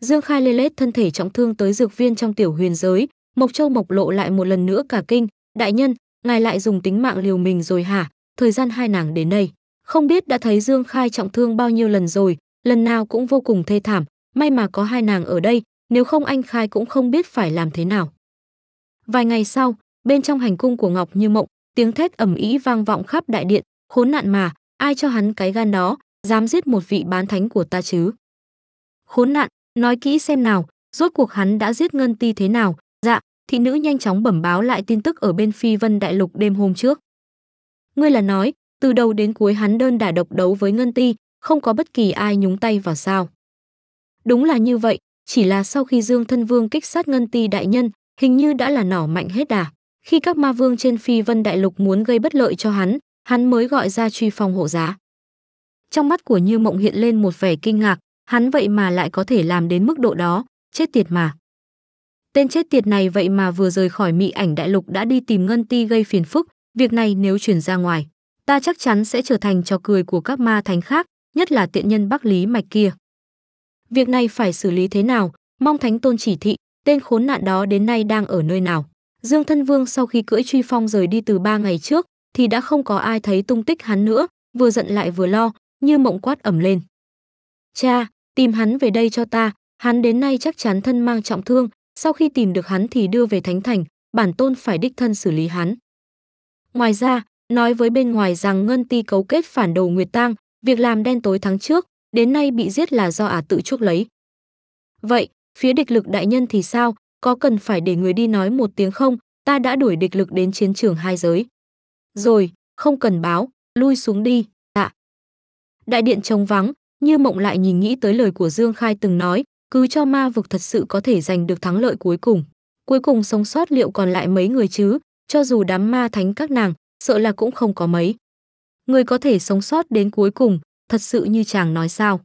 Dương Khai lê lết thân thể trọng thương tới dược viên trong tiểu huyền giới, Mộc Châu mộc lộ lại một lần nữa cả kinh, đại nhân, ngài lại dùng tính mạng liều mình rồi hả? Thời gian hai nàng đến đây, không biết đã thấy Dương Khai trọng thương bao nhiêu lần rồi, lần nào cũng vô cùng thê thảm, may mà có hai nàng ở đây, nếu không anh Khai cũng không biết phải làm thế nào. Vài ngày sau, bên trong hành cung của Ngọc Như Mộng, tiếng thét ầm ĩ vang vọng khắp đại điện, khốn nạn mà, ai cho hắn cái gan đó, dám giết một vị bán thánh của ta chứ? Khốn nạn, nói kỹ xem nào, rốt cuộc hắn đã giết Ngân Ti thế nào? Dạ, thị nữ nhanh chóng bẩm báo lại tin tức ở bên Phi Vân Đại Lục đêm hôm trước. Ngươi là nói, từ đầu đến cuối hắn đơn đả độc đấu với Ngân Ti, không có bất kỳ ai nhúng tay vào sao? Đúng là như vậy, chỉ là sau khi Dương Thân Vương kích sát Ngân Ti đại nhân, hình như đã là nỏ mạnh hết đà. Khi các ma vương trên phi vân đại lục muốn gây bất lợi cho hắn, hắn mới gọi ra truy phong hộ giá. Trong mắt của Như Mộng hiện lên một vẻ kinh ngạc, hắn vậy mà lại có thể làm đến mức độ đó, chết tiệt mà. Tên chết tiệt này vậy mà vừa rời khỏi mị ảnh đại lục đã đi tìm ngân ti gây phiền phức, việc này nếu truyền ra ngoài, ta chắc chắn sẽ trở thành trò cười của các ma thánh khác, nhất là tiện nhân Bắc Lý Mạch kia. Việc này phải xử lý thế nào, mong thánh tôn chỉ thị, tên khốn nạn đó đến nay đang ở nơi nào. Dương Thân Vương sau khi cưỡi truy phong rời đi từ ba ngày trước, thì đã không có ai thấy tung tích hắn nữa, vừa giận lại vừa lo, như mộng quát ẩm lên. Cha, tìm hắn về đây cho ta, hắn đến nay chắc chắn thân mang trọng thương, sau khi tìm được hắn thì đưa về Thánh Thành, bản tôn phải đích thân xử lý hắn. Ngoài ra, nói với bên ngoài rằng Ngân Ti cấu kết phản đầu Nguyệt Tăng, việc làm đen tối tháng trước, đến nay bị giết là do ả à tự chuốc lấy. Vậy, Phía địch lực đại nhân thì sao, có cần phải để người đi nói một tiếng không, ta đã đuổi địch lực đến chiến trường hai giới. Rồi, không cần báo, lui xuống đi, tạ. Đại điện trống vắng, như mộng lại nhìn nghĩ tới lời của Dương Khai từng nói, cứ cho ma vực thật sự có thể giành được thắng lợi cuối cùng. Cuối cùng sống sót liệu còn lại mấy người chứ, cho dù đám ma thánh các nàng, sợ là cũng không có mấy. Người có thể sống sót đến cuối cùng, thật sự như chàng nói sao.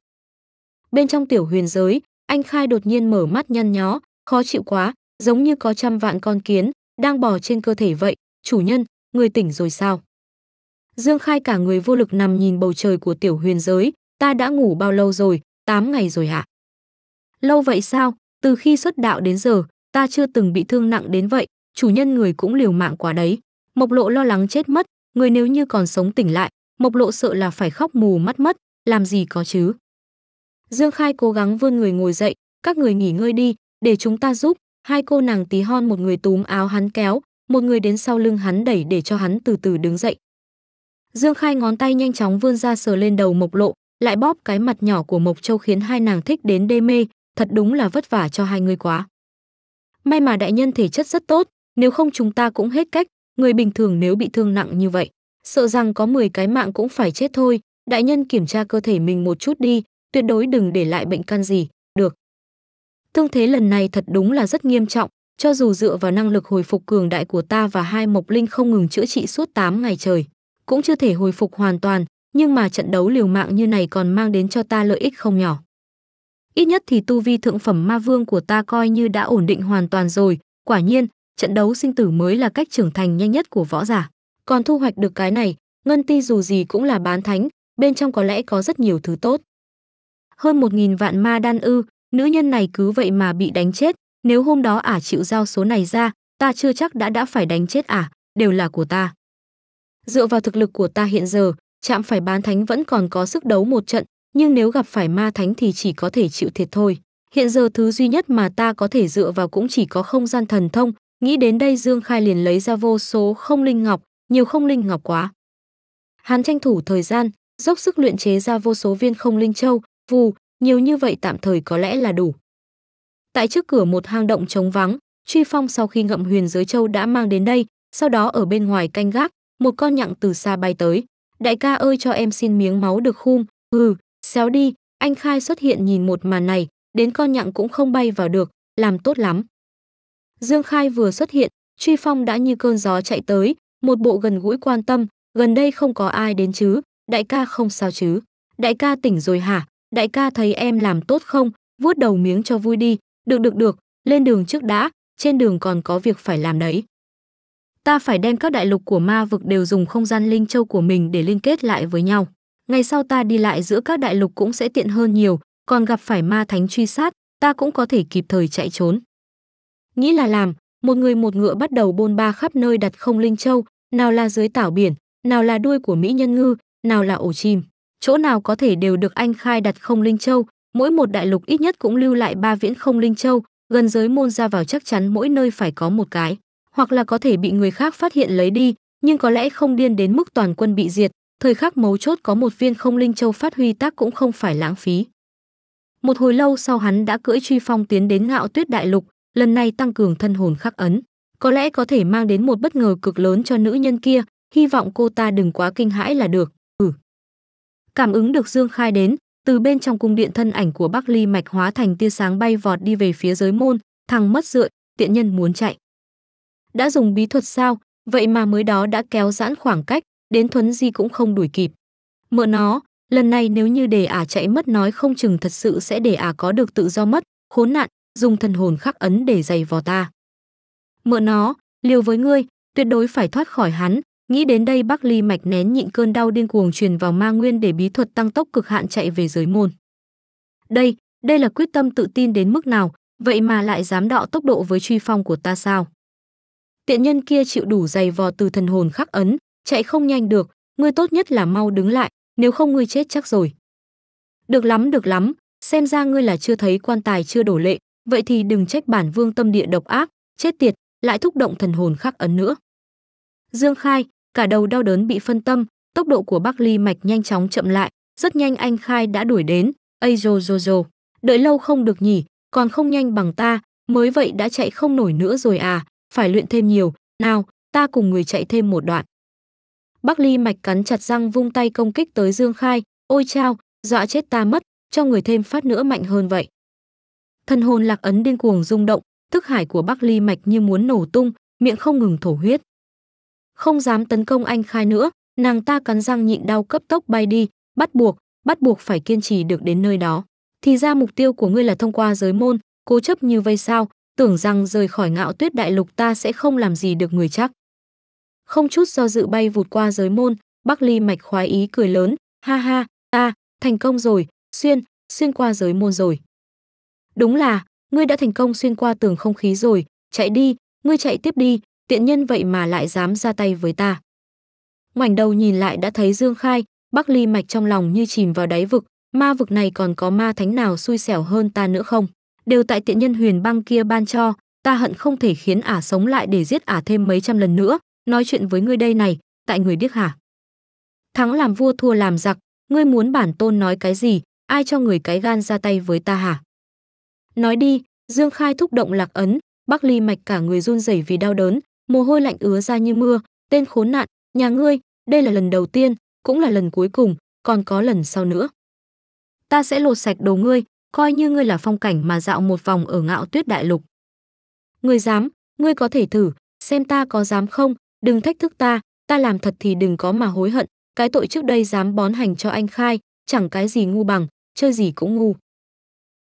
Bên trong tiểu huyền giới, anh Khai đột nhiên mở mắt nhăn nhó, khó chịu quá, giống như có trăm vạn con kiến đang bò trên cơ thể vậy. Chủ nhân, người tỉnh rồi sao? Dương Khai cả người vô lực nằm nhìn bầu trời của tiểu huyền giới, ta đã ngủ bao lâu rồi, 8 ngày rồi hả? Lâu vậy sao, từ khi xuất đạo đến giờ, ta chưa từng bị thương nặng đến vậy, chủ nhân người cũng liều mạng quá đấy. Mộc lộ lo lắng chết mất, người nếu như còn sống tỉnh lại, mộc lộ sợ là phải khóc mù mắt mất, làm gì có chứ. Dương Khai cố gắng vươn người ngồi dậy, các người nghỉ ngơi đi, để chúng ta giúp. Hai cô nàng tí hon một người túm áo hắn kéo, một người đến sau lưng hắn đẩy để cho hắn từ từ đứng dậy. Dương Khai ngón tay nhanh chóng vươn ra sờ lên đầu Mộc Lộ, lại bóp cái mặt nhỏ của Mộc Châu khiến hai nàng thích đến đê mê, thật đúng là vất vả cho hai người quá. May mà đại nhân thể chất rất tốt, nếu không chúng ta cũng hết cách, người bình thường nếu bị thương nặng như vậy, sợ rằng có 10 cái mạng cũng phải chết thôi, đại nhân kiểm tra cơ thể mình một chút đi, tuyệt đối đừng để lại bệnh căn gì, được. Thương thế lần này thật đúng là rất nghiêm trọng, cho dù dựa vào năng lực hồi phục cường đại của ta và hai mộc linh không ngừng chữa trị suốt 8 ngày trời, cũng chưa thể hồi phục hoàn toàn, nhưng mà trận đấu liều mạng như này còn mang đến cho ta lợi ích không nhỏ. Ít nhất thì tu vi thượng phẩm ma vương của ta coi như đã ổn định hoàn toàn rồi, quả nhiên, trận đấu sinh tử mới là cách trưởng thành nhanh nhất của võ giả. Còn thu hoạch được cái này, ngân ti dù gì cũng là bán thánh, bên trong có lẽ có rất nhiều thứ tốt hơn một nghìn vạn ma đan ư, nữ nhân này cứ vậy mà bị đánh chết, nếu hôm đó ả chịu giao số này ra, ta chưa chắc đã đã phải đánh chết ả, đều là của ta. Dựa vào thực lực của ta hiện giờ, chạm phải bán thánh vẫn còn có sức đấu một trận, nhưng nếu gặp phải ma thánh thì chỉ có thể chịu thiệt thôi. Hiện giờ thứ duy nhất mà ta có thể dựa vào cũng chỉ có không gian thần thông, nghĩ đến đây Dương Khai liền lấy ra vô số không linh ngọc, nhiều không linh ngọc quá. Hắn tranh thủ thời gian, dốc sức luyện chế ra vô số viên không linh châu, Vù, nhiều như vậy tạm thời có lẽ là đủ. Tại trước cửa một hang động trống vắng, Truy Phong sau khi ngậm huyền giới châu đã mang đến đây, sau đó ở bên ngoài canh gác, một con nhặng từ xa bay tới. Đại ca ơi cho em xin miếng máu được khung. hừ, xéo đi, anh Khai xuất hiện nhìn một màn này, đến con nhặng cũng không bay vào được, làm tốt lắm. Dương Khai vừa xuất hiện, Truy Phong đã như cơn gió chạy tới, một bộ gần gũi quan tâm, gần đây không có ai đến chứ, đại ca không sao chứ. Đại ca tỉnh rồi hả, đại ca thấy em làm tốt không, vuốt đầu miếng cho vui đi, được được được, lên đường trước đã, trên đường còn có việc phải làm đấy. Ta phải đem các đại lục của ma vực đều dùng không gian linh châu của mình để liên kết lại với nhau. Ngày sau ta đi lại giữa các đại lục cũng sẽ tiện hơn nhiều, còn gặp phải ma thánh truy sát, ta cũng có thể kịp thời chạy trốn. Nghĩ là làm, một người một ngựa bắt đầu bôn ba khắp nơi đặt không linh châu, nào là dưới tảo biển, nào là đuôi của mỹ nhân ngư, nào là ổ chim chỗ nào có thể đều được anh khai đặt không linh châu, mỗi một đại lục ít nhất cũng lưu lại ba viễn không linh châu, gần giới môn ra vào chắc chắn mỗi nơi phải có một cái, hoặc là có thể bị người khác phát hiện lấy đi, nhưng có lẽ không điên đến mức toàn quân bị diệt, thời khắc mấu chốt có một viên không linh châu phát huy tác cũng không phải lãng phí. Một hồi lâu sau hắn đã cưỡi truy phong tiến đến ngạo tuyết đại lục, lần này tăng cường thân hồn khắc ấn, có lẽ có thể mang đến một bất ngờ cực lớn cho nữ nhân kia, hy vọng cô ta đừng quá kinh hãi là được cảm ứng được dương khai đến từ bên trong cung điện thân ảnh của bắc ly mạch hóa thành tia sáng bay vọt đi về phía giới môn thằng mất dựa tiện nhân muốn chạy đã dùng bí thuật sao vậy mà mới đó đã kéo giãn khoảng cách đến thuấn di cũng không đuổi kịp mợ nó lần này nếu như để ả à chạy mất nói không chừng thật sự sẽ để ả à có được tự do mất khốn nạn dùng thần hồn khắc ấn để giày vò ta mợ nó liều với ngươi tuyệt đối phải thoát khỏi hắn Nghĩ đến đây Bắc Ly mạch nén nhịn cơn đau điên cuồng truyền vào ma nguyên để bí thuật tăng tốc cực hạn chạy về giới môn. Đây, đây là quyết tâm tự tin đến mức nào, vậy mà lại dám đọ tốc độ với truy phong của ta sao? Tiện nhân kia chịu đủ dày vò từ thần hồn khắc ấn, chạy không nhanh được, ngươi tốt nhất là mau đứng lại, nếu không ngươi chết chắc rồi. Được lắm, được lắm, xem ra ngươi là chưa thấy quan tài chưa đổ lệ, vậy thì đừng trách bản vương tâm địa độc ác, chết tiệt, lại thúc động thần hồn khắc ấn nữa. Dương Khai, cả đầu đau đớn bị phân tâm, tốc độ của Bắc Ly mạch nhanh chóng chậm lại, rất nhanh anh Khai đã đuổi đến, "Ây rồ rồ rồ, đợi lâu không được nhỉ, còn không nhanh bằng ta, mới vậy đã chạy không nổi nữa rồi à, phải luyện thêm nhiều, nào, ta cùng người chạy thêm một đoạn." Bắc Ly mạch cắn chặt răng vung tay công kích tới Dương Khai, "Ôi chao, dọa chết ta mất, cho người thêm phát nữa mạnh hơn vậy." Thân hồn lạc ấn điên cuồng rung động, thức hải của Bắc Ly mạch như muốn nổ tung, miệng không ngừng thổ huyết không dám tấn công anh khai nữa, nàng ta cắn răng nhịn đau cấp tốc bay đi, bắt buộc, bắt buộc phải kiên trì được đến nơi đó. Thì ra mục tiêu của ngươi là thông qua giới môn, cố chấp như vây sao, tưởng rằng rời khỏi ngạo tuyết đại lục ta sẽ không làm gì được người chắc. Không chút do dự bay vụt qua giới môn, Bắc Ly mạch khoái ý cười lớn, ha ha, ta, thành công rồi, xuyên, xuyên qua giới môn rồi. Đúng là, ngươi đã thành công xuyên qua tường không khí rồi, chạy đi, ngươi chạy tiếp đi, tiện nhân vậy mà lại dám ra tay với ta. Ngoảnh đầu nhìn lại đã thấy Dương Khai, Bắc Ly Mạch trong lòng như chìm vào đáy vực, ma vực này còn có ma thánh nào xui xẻo hơn ta nữa không? Đều tại tiện nhân huyền băng kia ban cho, ta hận không thể khiến ả sống lại để giết ả thêm mấy trăm lần nữa, nói chuyện với ngươi đây này, tại người điếc hả? Thắng làm vua thua làm giặc, ngươi muốn bản tôn nói cái gì, ai cho người cái gan ra tay với ta hả? Nói đi, Dương Khai thúc động lạc ấn, Bắc Ly mạch cả người run rẩy vì đau đớn, mồ hôi lạnh ứa ra như mưa, tên khốn nạn, nhà ngươi, đây là lần đầu tiên, cũng là lần cuối cùng, còn có lần sau nữa. Ta sẽ lột sạch đầu ngươi, coi như ngươi là phong cảnh mà dạo một vòng ở ngạo tuyết đại lục. Ngươi dám, ngươi có thể thử, xem ta có dám không, đừng thách thức ta, ta làm thật thì đừng có mà hối hận, cái tội trước đây dám bón hành cho anh khai, chẳng cái gì ngu bằng, chơi gì cũng ngu.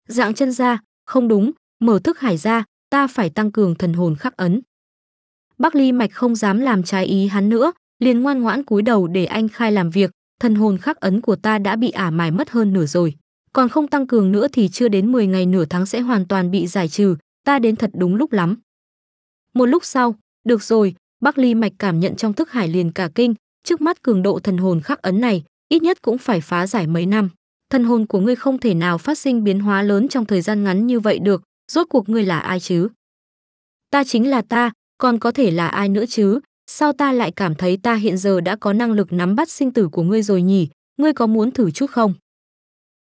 Dạng chân ra, không đúng, mở thức hải ra, ta phải tăng cường thần hồn khắc ấn. Bắc Ly Mạch không dám làm trái ý hắn nữa, liền ngoan ngoãn cúi đầu để anh khai làm việc, Thần hồn khắc ấn của ta đã bị ả mài mất hơn nửa rồi. Còn không tăng cường nữa thì chưa đến 10 ngày nửa tháng sẽ hoàn toàn bị giải trừ, ta đến thật đúng lúc lắm. Một lúc sau, được rồi, Bắc Ly Mạch cảm nhận trong thức hải liền cả kinh, trước mắt cường độ thần hồn khắc ấn này, ít nhất cũng phải phá giải mấy năm. Thần hồn của ngươi không thể nào phát sinh biến hóa lớn trong thời gian ngắn như vậy được, rốt cuộc ngươi là ai chứ? Ta chính là ta, còn có thể là ai nữa chứ? Sao ta lại cảm thấy ta hiện giờ đã có năng lực nắm bắt sinh tử của ngươi rồi nhỉ? Ngươi có muốn thử chút không?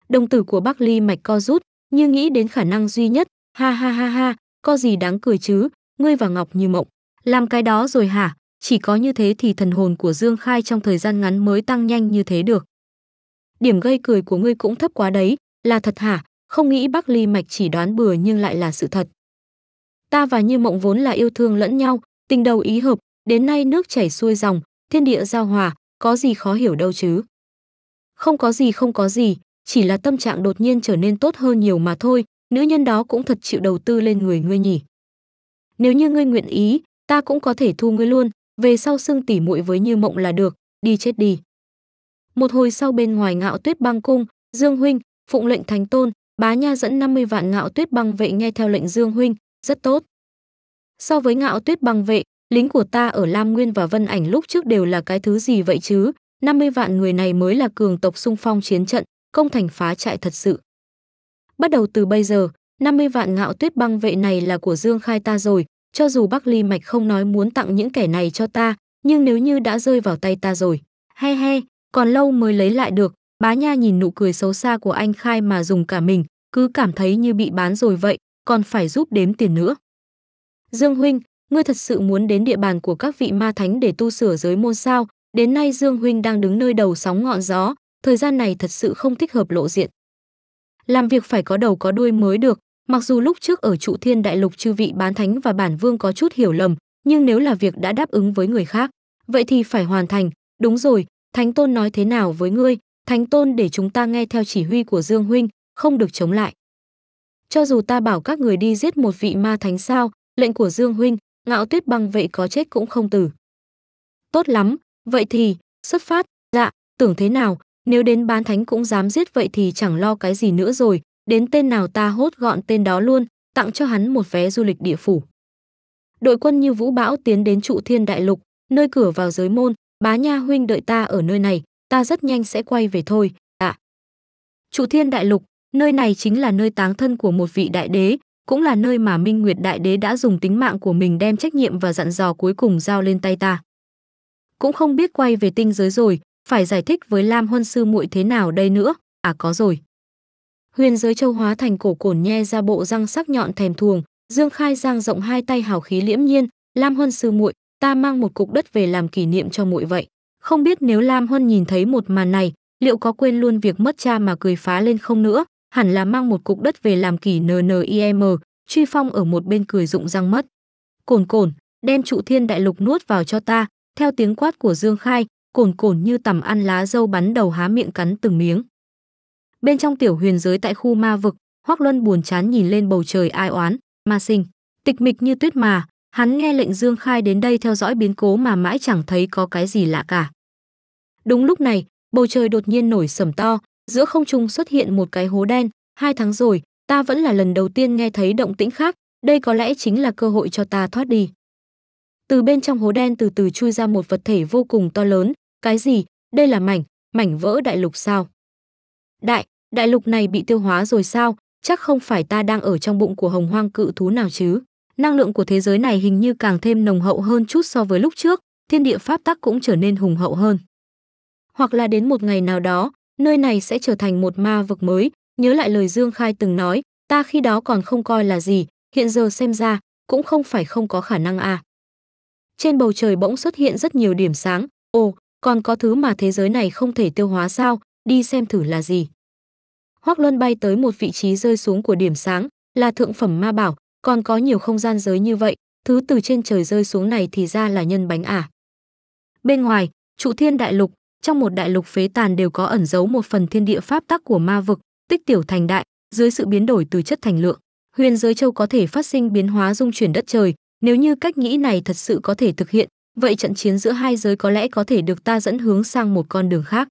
Đồng tử của Bắc Ly mạch co rút, như nghĩ đến khả năng duy nhất, ha ha ha ha, có gì đáng cười chứ, ngươi và Ngọc như mộng, làm cái đó rồi hả? Chỉ có như thế thì thần hồn của Dương Khai trong thời gian ngắn mới tăng nhanh như thế được. Điểm gây cười của ngươi cũng thấp quá đấy, là thật hả? Không nghĩ Bắc Ly mạch chỉ đoán bừa nhưng lại là sự thật ta và như mộng vốn là yêu thương lẫn nhau tình đầu ý hợp đến nay nước chảy xuôi dòng thiên địa giao hòa có gì khó hiểu đâu chứ không có gì không có gì chỉ là tâm trạng đột nhiên trở nên tốt hơn nhiều mà thôi nữ nhân đó cũng thật chịu đầu tư lên người ngươi nhỉ nếu như ngươi nguyện ý ta cũng có thể thu ngươi luôn về sau xưng tỉ muội với như mộng là được đi chết đi một hồi sau bên ngoài ngạo tuyết băng cung dương huynh phụng lệnh thánh tôn bá nha dẫn 50 vạn ngạo tuyết băng vệ nghe theo lệnh dương huynh rất tốt. So với ngạo tuyết bằng vệ, lính của ta ở Lam Nguyên và Vân Ảnh lúc trước đều là cái thứ gì vậy chứ, 50 vạn người này mới là cường tộc xung phong chiến trận, công thành phá trại thật sự. Bắt đầu từ bây giờ, 50 vạn ngạo tuyết băng vệ này là của Dương Khai ta rồi, cho dù Bắc Ly Mạch không nói muốn tặng những kẻ này cho ta, nhưng nếu như đã rơi vào tay ta rồi, he he, còn lâu mới lấy lại được. Bá Nha nhìn nụ cười xấu xa của anh Khai mà dùng cả mình, cứ cảm thấy như bị bán rồi vậy, còn phải giúp đếm tiền nữa. Dương Huynh, ngươi thật sự muốn đến địa bàn của các vị ma thánh để tu sửa giới môn sao, đến nay Dương Huynh đang đứng nơi đầu sóng ngọn gió, thời gian này thật sự không thích hợp lộ diện. Làm việc phải có đầu có đuôi mới được, mặc dù lúc trước ở trụ thiên đại lục chư vị bán thánh và bản vương có chút hiểu lầm, nhưng nếu là việc đã đáp ứng với người khác, vậy thì phải hoàn thành, đúng rồi, Thánh Tôn nói thế nào với ngươi, Thánh Tôn để chúng ta nghe theo chỉ huy của Dương Huynh, không được chống lại. Cho dù ta bảo các người đi giết một vị ma thánh sao, lệnh của Dương Huynh, ngạo tuyết băng vậy có chết cũng không tử. Tốt lắm, vậy thì, xuất phát, dạ, tưởng thế nào, nếu đến bán thánh cũng dám giết vậy thì chẳng lo cái gì nữa rồi, đến tên nào ta hốt gọn tên đó luôn, tặng cho hắn một vé du lịch địa phủ. Đội quân như vũ bão tiến đến trụ thiên đại lục, nơi cửa vào giới môn, bá nha huynh đợi ta ở nơi này, ta rất nhanh sẽ quay về thôi, ạ. Dạ. À. Trụ thiên đại lục, Nơi này chính là nơi táng thân của một vị đại đế, cũng là nơi mà Minh Nguyệt đại đế đã dùng tính mạng của mình đem trách nhiệm và dặn dò cuối cùng giao lên tay ta. Cũng không biết quay về tinh giới rồi, phải giải thích với Lam Huân sư muội thế nào đây nữa, à có rồi. Huyền giới châu hóa thành cổ cổn nhe ra bộ răng sắc nhọn thèm thuồng, Dương Khai giang rộng hai tay hào khí liễm nhiên, "Lam Huân sư muội, ta mang một cục đất về làm kỷ niệm cho muội vậy." Không biết nếu Lam Huân nhìn thấy một màn này, liệu có quên luôn việc mất cha mà cười phá lên không nữa, hẳn là mang một cục đất về làm kỷ NNIM, Truy Phong ở một bên cười rụng răng mất. Cồn cồn, đem trụ thiên đại lục nuốt vào cho ta, theo tiếng quát của Dương Khai, cồn cồn như tầm ăn lá dâu bắn đầu há miệng cắn từng miếng. Bên trong tiểu huyền giới tại khu ma vực, Hoắc Luân buồn chán nhìn lên bầu trời ai oán, ma sinh, tịch mịch như tuyết mà, hắn nghe lệnh Dương Khai đến đây theo dõi biến cố mà mãi chẳng thấy có cái gì lạ cả. Đúng lúc này, bầu trời đột nhiên nổi sầm to, giữa không trung xuất hiện một cái hố đen, hai tháng rồi, ta vẫn là lần đầu tiên nghe thấy động tĩnh khác, đây có lẽ chính là cơ hội cho ta thoát đi. Từ bên trong hố đen từ từ chui ra một vật thể vô cùng to lớn, cái gì, đây là mảnh, mảnh vỡ đại lục sao? Đại, đại lục này bị tiêu hóa rồi sao, chắc không phải ta đang ở trong bụng của hồng hoang cự thú nào chứ? Năng lượng của thế giới này hình như càng thêm nồng hậu hơn chút so với lúc trước, thiên địa pháp tắc cũng trở nên hùng hậu hơn. Hoặc là đến một ngày nào đó, nơi này sẽ trở thành một ma vực mới, nhớ lại lời Dương Khai từng nói, ta khi đó còn không coi là gì, hiện giờ xem ra, cũng không phải không có khả năng à. Trên bầu trời bỗng xuất hiện rất nhiều điểm sáng, ồ, còn có thứ mà thế giới này không thể tiêu hóa sao, đi xem thử là gì. Hoác Luân bay tới một vị trí rơi xuống của điểm sáng, là thượng phẩm ma bảo, còn có nhiều không gian giới như vậy, thứ từ trên trời rơi xuống này thì ra là nhân bánh à. Bên ngoài, trụ thiên đại lục, trong một đại lục phế tàn đều có ẩn giấu một phần thiên địa pháp tắc của ma vực, tích tiểu thành đại, dưới sự biến đổi từ chất thành lượng, huyền giới châu có thể phát sinh biến hóa dung chuyển đất trời, nếu như cách nghĩ này thật sự có thể thực hiện, vậy trận chiến giữa hai giới có lẽ có thể được ta dẫn hướng sang một con đường khác.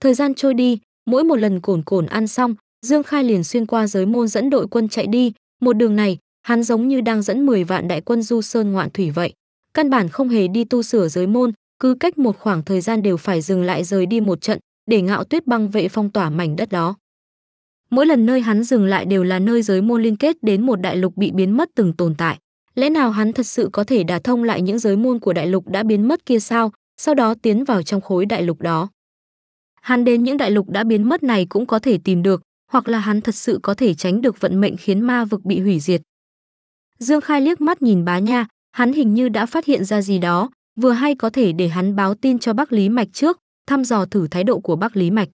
Thời gian trôi đi, mỗi một lần cồn cồn ăn xong, Dương Khai liền xuyên qua giới môn dẫn đội quân chạy đi, một đường này, hắn giống như đang dẫn 10 vạn đại quân du sơn ngoạn thủy vậy, căn bản không hề đi tu sửa giới môn, cứ cách một khoảng thời gian đều phải dừng lại rời đi một trận để ngạo tuyết băng vệ phong tỏa mảnh đất đó. Mỗi lần nơi hắn dừng lại đều là nơi giới môn liên kết đến một đại lục bị biến mất từng tồn tại. Lẽ nào hắn thật sự có thể đả thông lại những giới môn của đại lục đã biến mất kia sao, sau đó tiến vào trong khối đại lục đó? Hắn đến những đại lục đã biến mất này cũng có thể tìm được, hoặc là hắn thật sự có thể tránh được vận mệnh khiến ma vực bị hủy diệt. Dương Khai liếc mắt nhìn bá nha, hắn hình như đã phát hiện ra gì đó, vừa hay có thể để hắn báo tin cho bác Lý Mạch trước, thăm dò thử thái độ của bác Lý Mạch.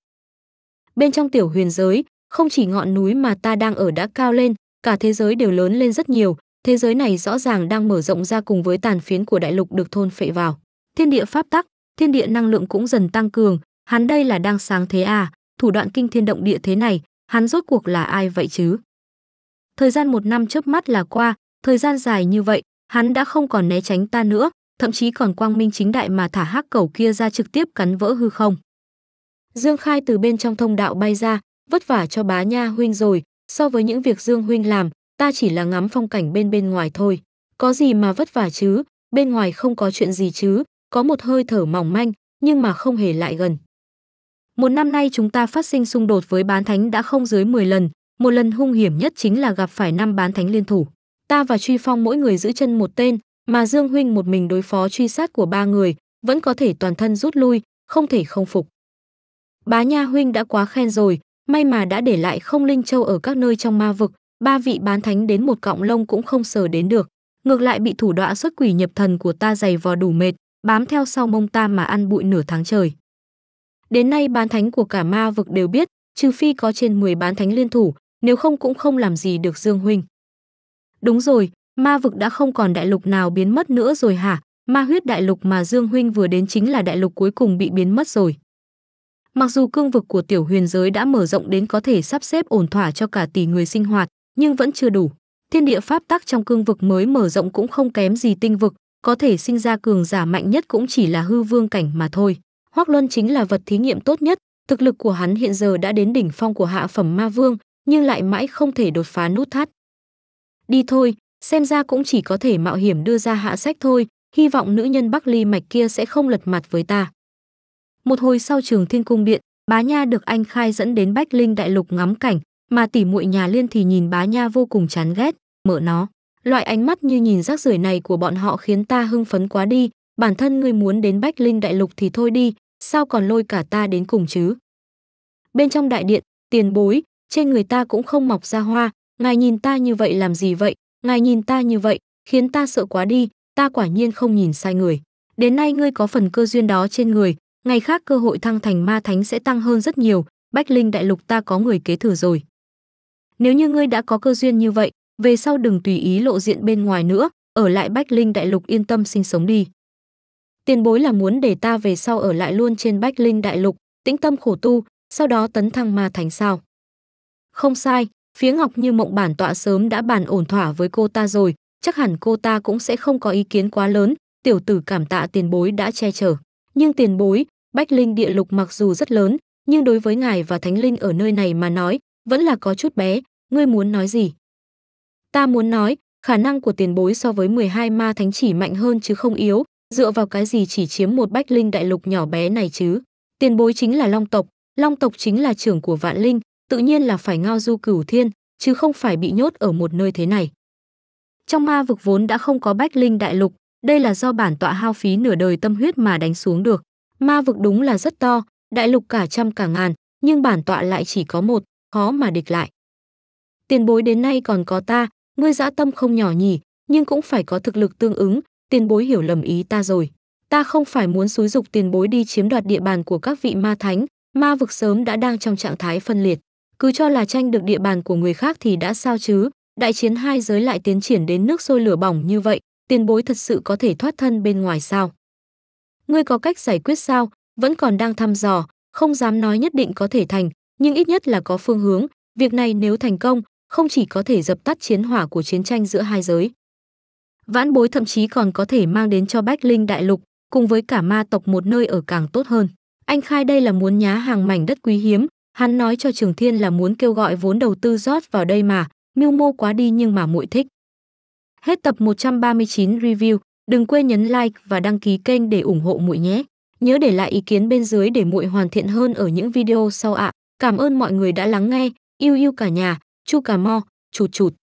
Bên trong tiểu huyền giới, không chỉ ngọn núi mà ta đang ở đã cao lên, cả thế giới đều lớn lên rất nhiều, thế giới này rõ ràng đang mở rộng ra cùng với tàn phiến của đại lục được thôn phệ vào. Thiên địa pháp tắc, thiên địa năng lượng cũng dần tăng cường, hắn đây là đang sáng thế à, thủ đoạn kinh thiên động địa thế này, hắn rốt cuộc là ai vậy chứ? Thời gian một năm chớp mắt là qua, thời gian dài như vậy, hắn đã không còn né tránh ta nữa, thậm chí còn quang minh chính đại mà thả hắc cầu kia ra trực tiếp cắn vỡ hư không. Dương Khai từ bên trong thông đạo bay ra, vất vả cho bá nha huynh rồi, so với những việc Dương huynh làm, ta chỉ là ngắm phong cảnh bên bên ngoài thôi. Có gì mà vất vả chứ, bên ngoài không có chuyện gì chứ, có một hơi thở mỏng manh, nhưng mà không hề lại gần. Một năm nay chúng ta phát sinh xung đột với bán thánh đã không dưới 10 lần, một lần hung hiểm nhất chính là gặp phải năm bán thánh liên thủ. Ta và Truy Phong mỗi người giữ chân một tên, mà Dương Huynh một mình đối phó truy sát của ba người, vẫn có thể toàn thân rút lui, không thể không phục. Bá Nha Huynh đã quá khen rồi, may mà đã để lại không linh châu ở các nơi trong ma vực, ba vị bán thánh đến một cọng lông cũng không sờ đến được, ngược lại bị thủ đọa xuất quỷ nhập thần của ta dày vò đủ mệt, bám theo sau mông ta mà ăn bụi nửa tháng trời. Đến nay bán thánh của cả ma vực đều biết, trừ phi có trên 10 bán thánh liên thủ, nếu không cũng không làm gì được Dương Huynh. Đúng rồi, ma vực đã không còn đại lục nào biến mất nữa rồi hả? Ma huyết đại lục mà Dương Huynh vừa đến chính là đại lục cuối cùng bị biến mất rồi. Mặc dù cương vực của tiểu huyền giới đã mở rộng đến có thể sắp xếp ổn thỏa cho cả tỷ người sinh hoạt, nhưng vẫn chưa đủ. Thiên địa pháp tắc trong cương vực mới mở rộng cũng không kém gì tinh vực, có thể sinh ra cường giả mạnh nhất cũng chỉ là hư vương cảnh mà thôi. Hoắc Luân chính là vật thí nghiệm tốt nhất, thực lực của hắn hiện giờ đã đến đỉnh phong của hạ phẩm ma vương, nhưng lại mãi không thể đột phá nút thắt. Đi thôi, xem ra cũng chỉ có thể mạo hiểm đưa ra hạ sách thôi, hy vọng nữ nhân Bắc Ly mạch kia sẽ không lật mặt với ta. Một hồi sau trường Thiên Cung Điện, Bá Nha được anh Khai dẫn đến Bách Linh Đại Lục ngắm cảnh, mà tỷ muội nhà Liên thì nhìn Bá Nha vô cùng chán ghét, mở nó. Loại ánh mắt như nhìn rác rưởi này của bọn họ khiến ta hưng phấn quá đi, bản thân ngươi muốn đến Bách Linh Đại Lục thì thôi đi, sao còn lôi cả ta đến cùng chứ? Bên trong đại điện, tiền bối, trên người ta cũng không mọc ra hoa, ngài nhìn ta như vậy làm gì vậy, ngài nhìn ta như vậy, khiến ta sợ quá đi, ta quả nhiên không nhìn sai người. Đến nay ngươi có phần cơ duyên đó trên người, ngày khác cơ hội thăng thành ma thánh sẽ tăng hơn rất nhiều, Bách Linh Đại Lục ta có người kế thừa rồi. Nếu như ngươi đã có cơ duyên như vậy, về sau đừng tùy ý lộ diện bên ngoài nữa, ở lại Bách Linh Đại Lục yên tâm sinh sống đi. Tiền bối là muốn để ta về sau ở lại luôn trên Bách Linh Đại Lục, tĩnh tâm khổ tu, sau đó tấn thăng ma thánh sao. Không sai, Phía Ngọc Như Mộng bản tọa sớm đã bàn ổn thỏa với cô ta rồi, chắc hẳn cô ta cũng sẽ không có ý kiến quá lớn, tiểu tử cảm tạ tiền bối đã che chở. Nhưng tiền bối, Bách Linh địa lục mặc dù rất lớn, nhưng đối với ngài và Thánh Linh ở nơi này mà nói, vẫn là có chút bé, ngươi muốn nói gì? Ta muốn nói, khả năng của tiền bối so với 12 ma thánh chỉ mạnh hơn chứ không yếu, dựa vào cái gì chỉ chiếm một Bách Linh đại lục nhỏ bé này chứ? Tiền bối chính là Long tộc, Long tộc chính là trưởng của Vạn Linh, tự nhiên là phải ngao du cửu thiên, chứ không phải bị nhốt ở một nơi thế này. Trong ma vực vốn đã không có bách linh đại lục, đây là do bản tọa hao phí nửa đời tâm huyết mà đánh xuống được. Ma vực đúng là rất to, đại lục cả trăm cả ngàn, nhưng bản tọa lại chỉ có một, khó mà địch lại. Tiền bối đến nay còn có ta, ngươi dã tâm không nhỏ nhỉ, nhưng cũng phải có thực lực tương ứng, tiền bối hiểu lầm ý ta rồi. Ta không phải muốn xúi dục tiền bối đi chiếm đoạt địa bàn của các vị ma thánh, ma vực sớm đã đang trong trạng thái phân liệt. Cứ cho là tranh được địa bàn của người khác thì đã sao chứ, đại chiến hai giới lại tiến triển đến nước sôi lửa bỏng như vậy, tiền bối thật sự có thể thoát thân bên ngoài sao? Ngươi có cách giải quyết sao? Vẫn còn đang thăm dò, không dám nói nhất định có thể thành, nhưng ít nhất là có phương hướng, việc này nếu thành công, không chỉ có thể dập tắt chiến hỏa của chiến tranh giữa hai giới. Vãn bối thậm chí còn có thể mang đến cho Bách Linh Đại Lục, cùng với cả ma tộc một nơi ở càng tốt hơn. Anh khai đây là muốn nhá hàng mảnh đất quý hiếm, Hắn nói cho Trường Thiên là muốn kêu gọi vốn đầu tư rót vào đây mà, mưu mô quá đi nhưng mà muội thích. Hết tập 139 review, đừng quên nhấn like và đăng ký kênh để ủng hộ muội nhé. Nhớ để lại ý kiến bên dưới để muội hoàn thiện hơn ở những video sau ạ. À. Cảm ơn mọi người đã lắng nghe, yêu yêu cả nhà, chu cà mo, chụt chụt.